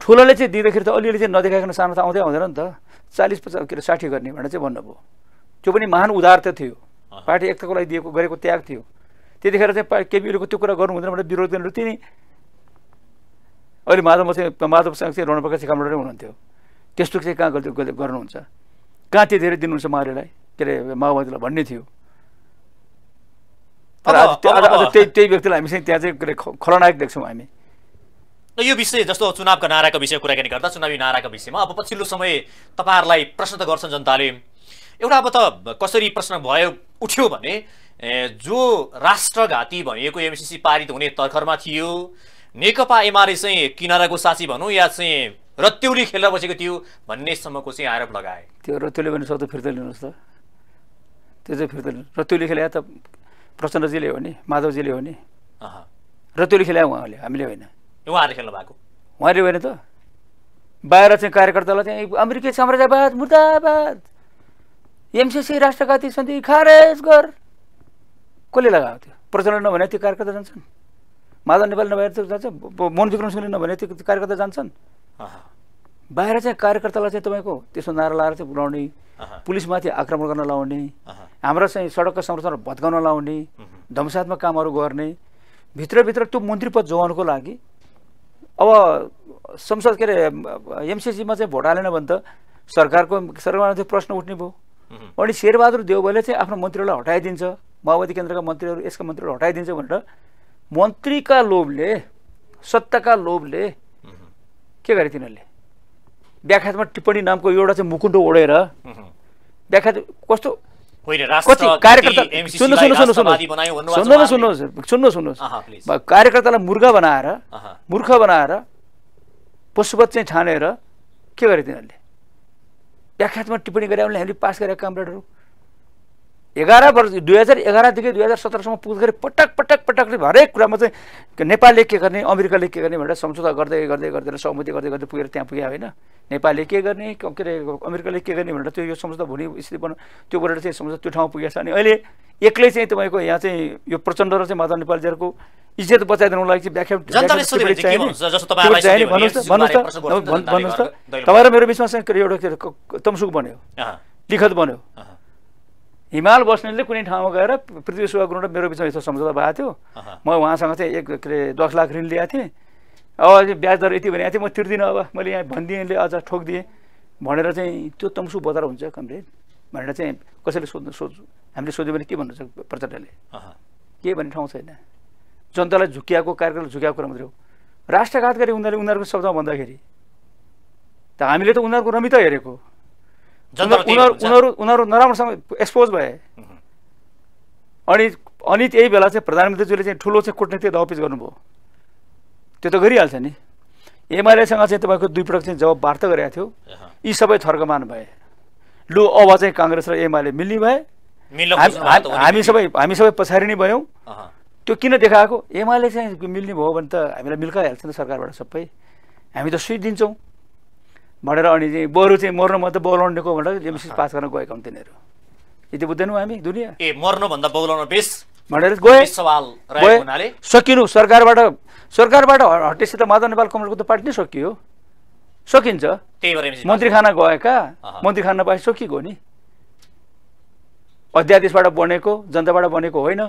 ठुलोले चाहिँ दिँदाखेरि त अलिअलि चाहिँ नदेखाएको सानो त आउँदै आउँदैन नि त चालिस पचास के अरे साठी गर्ने भनेर चाहिँ भन्नुभयो त्यो पनि महान उदारता थियो पार्टी एकताको लागि दिएको गरेको त्याग थियो त्यतिखेर चाहिँ केपिओलेको त्यो कुरा गर्नु हुँदैन भनेर विरोध गर्नु तिनी अहिले माधव चाहिँ माधवसँग चाहिँ रणप्रकाश कामबाट हुनुहुन्थ्यो त्यस्तो चाहिँ कहाँ गर्नुहुन्छ कहाँ त्यो धेरै दिनुहुन्छ मारेलाई के अरे माओवादीलाई भन्ने थियो तर आज त्यही त्यही व्यक्तिलाई हामी चाहिँ त्यहाँ चाहिँ के अरे खलनायक देख्छौँ हामी यो विषय जस्तो चुनावको नाराको विषय कुराकानी गर्दा चुनावी नाराको विषयमा अब पछिल्लो समय तपाईँहरूलाई प्रश्न त गर्छन् जनताले एउटा अब त कसरी प्रश्न भयो उठ्यो भने जो राष्ट्रघाती भनिएको एमसिसी पारित हुने तर्खरमा थियो नेकपा एमाले चाहिँ किनाराको साथी भनौँ या चाहिँ रत्यौली खेलेर बसेको थियो भन्नेसम्मको चाहिँ आरोप लगाए त्यो रत्यौली भने सक्दो फिर्ता लिनुहोस् त त्यो चाहिँ फिर्ता र त्यो लेखेर त प्रचण्डजीले हो नि माधवजीले हो नि र त्यो लेखेर उहाँले हामीले होइन उहाँले खेल्नु भएको उहाँले होइन त बाहिर चाहिँ कार्यकर्तालाई चाहिँ अमेरिकी साम्राज्यवाद मुर्दाबाद एमसिसी राष्ट्रघाती सन्धि खारेज गर कसले लगाएको थियो प्रचण्ड नभने त्यो कार्यकर्ता जान्छन् माधव नेपाली नभएर त्यो जान्छ मोहन विक्रम सिंहले नभने त्यो कार्यकर्ता जान्छन् बाहिर चाहिँ कार्यकर्तालाई चाहिँ तपाईँको त्यसो नारा लाएर चाहिँ बोलाउने पुलिसमाथि आक्रमण गर्न लाउने हाम्रा चाहिँ सडकको संरचना भत्काउन लाउने ध्वंसात्मक कामहरू गर्ने भित्रभित्र त्यो मन्त्री पद जोगाउनुको लागि अब संसद के अरे एमसिसीमा चाहिँ भोट हालेन भने त सरकारको सरकारमा त्यो प्रश्न उठ्ने भयो अनि शेरबहादुर देवबले चाहिँ आफ्नो मन्त्रीहरूलाई हटाइदिन्छ माओवादी केन्द्रका मन्त्रीहरू यसका मन्त्रीहरू हटाइदिन्छ भनेर मन्त्रीका लोभले सत्ताका लोभले के गरे तिनीहरूले व्याख्यात्मक टिप्पणी नामको एउटा चाहिँ मुकुण्डो ओढेर व्याख्यात कस्तो कति कार्यकर्ता सुन्नु सुन्नु सुन्नु सुन्नु सुन्नु सुन्नुहोस् कार्यकर्तालाई मुर्गा बनाएर मूर्ख बनाएर पशुपत चाहिँ छानेर के गरे तिनीहरूले व्याख्यात्मक टिप्पणी गरे भने हामीले पास गरेका कामरेडहरू एघार वर्ष दुई हजार एघारदेखि दुई हजार सत्रसम्म पुग्दाखेरि पटक पटक पटकले हरेक कुरामा चाहिँ नेपालले के गर्ने अमेरिकाले के गर्ने भनेर सम्झौता गर्दै गर्दै गर्दै सहमति गर्दै गर्दै पुगेर त्यहाँ पुग्यो होइन नेपालले के गर्ने के अरे अमेरिकाले के गर्ने भनेर त्यो यो सम्झौता भोलि स्थिति बनाउनु त्यो गरेर चाहिँ सम्झौता त्यो ठाउँ पुगेको छ अनि अहिले एक्लै चाहिँ तपाईँको यहाँ चाहिँ यो प्रचण्ड र चाहिँ माधव नेपालजीहरूको इज्जत बचाइदिनुको लागि चाहिँ व्याख्या तपाईँ र मेरो बिचमा चाहिँ एउटा तमसुख बन्यो लिखत बन्यो हिमाल बस्नेले कुनै ठाउँमा गएर पृथ्वी सुवा गुरुङ र मेरो बिचमा यस्तो सम्झौता भएको थियो म उहाँसँग चाहिँ एक के अरे दस लाख ऋण ल्याएको थिएँ अब ब्याज दर यति भनेको थिएँ म तिर्दिनँ अब मैले यहाँ भनिदिएँले अझ ठोकिदिएँ भनेर चाहिँ त्यो तम्सु बजार हुन्छ कमरेड भनेर चाहिँ कसैले सोध्नु सोध्छु हामीले सोध्यो भने के भन्नुहुन्छ प्रचण्डले के भन्ने ठाउँ छैन जनतालाई झुक्याएको कार्यक्रम झुक्याएको कुरा मात्रै हो राष्ट्रघात गरी उनीहरूले उनीहरूको शब्दमा भन्दाखेरि त हामीले त उनीहरूको रमिता हेरेको उनीहरू उनीहरू उनीहरू नराम्रोसँग एक्सपोज भए अनि अनि त्यही बेला चाहिँ प्रधानमन्त्रीज्यूले चाहिँ ठुलो चाहिँ कुटनीतिक दपिस गर्नुभयो त्यो त गरिहाल्छ नि एमआलएसँग चाहिँ तपाईँको दुईपटक चाहिँ जवाब वार्ता गरेका थियो यी सबै थर्कमान भए लु अब चाहिँ काङ्ग्रेस र एमआलए मिल्ने भए हामी सबै हामी सबै पछाडि नै भयौँ त्यो किन देखाएको एमआलए चाहिँ मिल्ने भयो भने त हामीलाई मिल्काइहाल्छ नि सरकारबाट सबै हामी त सुई दिन्छौँ भनेर अनि चाहिँ बरु चाहिँ मर्नु मात्रै बौलाउनेको भनेर एमसिस पास गर्न गएका हुन् तिनीहरू यति बुझ्दैनौँ हामी दुनियाँ ए मर्नुभन्दा बौलाउनु बेस भनेर गए सवाल गए सकिनु सरकारबाट सरकारबाट हटेसित माधव नेपाल कमलको त पार्टी नै सकियो सकिन्छ मन्त्री खाना गएका मन्त्री खाना सकिएको नि अध्यादेशबाट बनेको जनताबाट बनेको होइन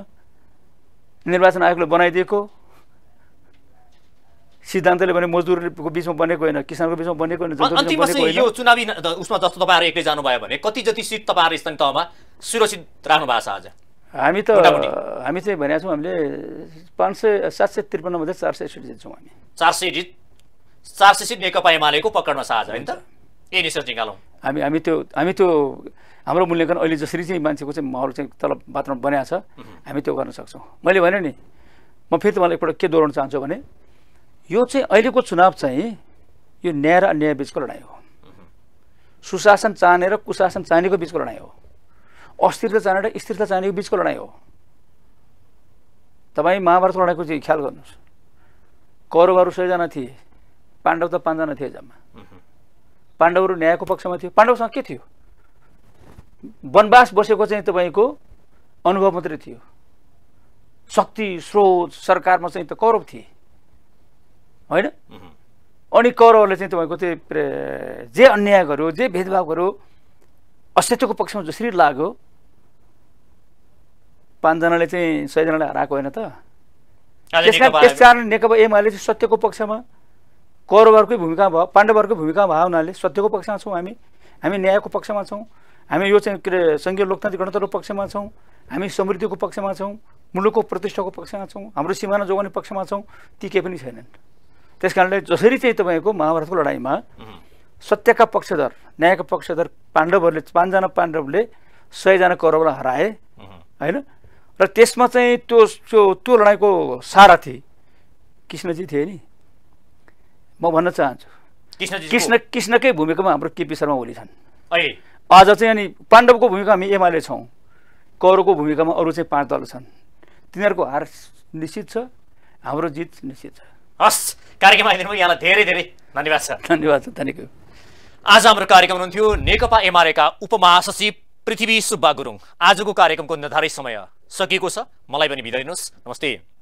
निर्वाचन आयोगले बनाइदिएको सिद्धान्तले भने मजदुरको बिचमा बनेको होइन किसानको बिचमा बनेको होइन यो चुनावी उसमा जस्तो तपाईँहरू एक्लै जानुभयो भने कति जति सिट तपाईँहरू स्थानीय तहमा सुरक्षित राख्नु भएको छ आज हामी त हामी चाहिँ भनेको छौँ हामीले पाँच सय सात सय त्रिपन्न चार सय सिट जित्छौँ हामी चार सय जित चार सय सिट नेकपा एमालेको पकडमा छ आज होइन त यही निश्चय निकालौँ हामी हामी त्यो हामी त्यो हाम्रो मूल्याङ्कन अहिले जसरी चाहिँ मान्छेको चाहिँ माहौल चाहिँ तल वातावरण बनाएको छ हामी त्यो गर्न सक्छौँ मैले भने नि म फेरि तपाईँलाई एकपल्ट के दोहोऱ्याउन चाहन्छु भने यो चाहिँ अहिलेको चुनाव चाहिँ यो न्याय र अन्याय बिचको लडाइँ हो सुशासन चाहने र कुशासन चाहनेको बिचको लडाइँ हो अस्थिरता चाहने र स्थिरता चाहनेको बिचको लडाइँ हो तपाईँ महाभारत लडाइँको चाहिँ ख्याल गर्नुहोस् कौरवहरू सयजना थिए पाण्डव त पाँचजना थिए जम्मा पाण्डवहरू न्यायको पक्षमा थियो पाण्डवसँग के थियो वनवास बसेको चाहिँ तपाईँको अनुभव मात्रै थियो शक्ति स्रोत सरकारमा चाहिँ त कौरव थिए होइन अनि कौरवहरूले चाहिँ तपाईँको त्यो जे अन्याय गर्यो जे भेदभाव गर्यो अस्तित्वको पक्षमा जसरी लाग्यो पाँचजनाले चाहिँ सयजनालाई हराएको होइन त त्यस कारण नेकपा एमाले चाहिँ सत्यको पक्षमा कौरवहरूकै भूमिका भयो पाण्डवहरूकै भूमिका भयो हुनाले सत्यको पक्षमा छौँ हामी हामी न्यायको पक्षमा छौँ हामी यो चाहिँ के सङ्घीय लोकतान्त्रिक गणतन्त्रको पक्षमा छौँ हामी समृद्धिको पक्षमा छौँ मुलुकको प्रतिष्ठाको पक्षमा छौँ हाम्रो सिमाना जोगाउने पक्षमा छौँ ती केही पनि छैनन् त्यस कारणले जसरी चाहिँ तपाईँको महाभारतको लडाइँमा सत्यका पक्षधर न्यायका पक्षधर पाण्डवहरूले पाँचजना पाण्डवले सयजना कौरवलाई हराए होइन र त्यसमा चाहिँ त्यो त्यो त्यो लडाइँको थिए कृष्णजी थिए नि म भन्न चाहन्छु कृष्ण कृष्णकै भूमिकामा हाम्रो केपी शर्मा ओली छन् आज चाहिँ अनि पाण्डवको भूमिका हामी एमाले छौँ कौरवको भूमिकामा अरू चाहिँ पाँच दल छन् तिनीहरूको हार निश्चित छ हाम्रो जित निश्चित छ हस् कार्यक्रम आइदिनु यहाँलाई धेरै धेरै धन्यवाद सर धन्यवाद सर थ्याङ्क यू आज हाम्रो कार्यक्रम हुनुहुन्थ्यो नेकपा एमालेका उपमहासचिव पृथ्वी सुब्बा गुरुङ आजको कार्यक्रमको निर्धारित समय सकिएको छ मलाई पनि बिदा दिनुहोस् नमस्ते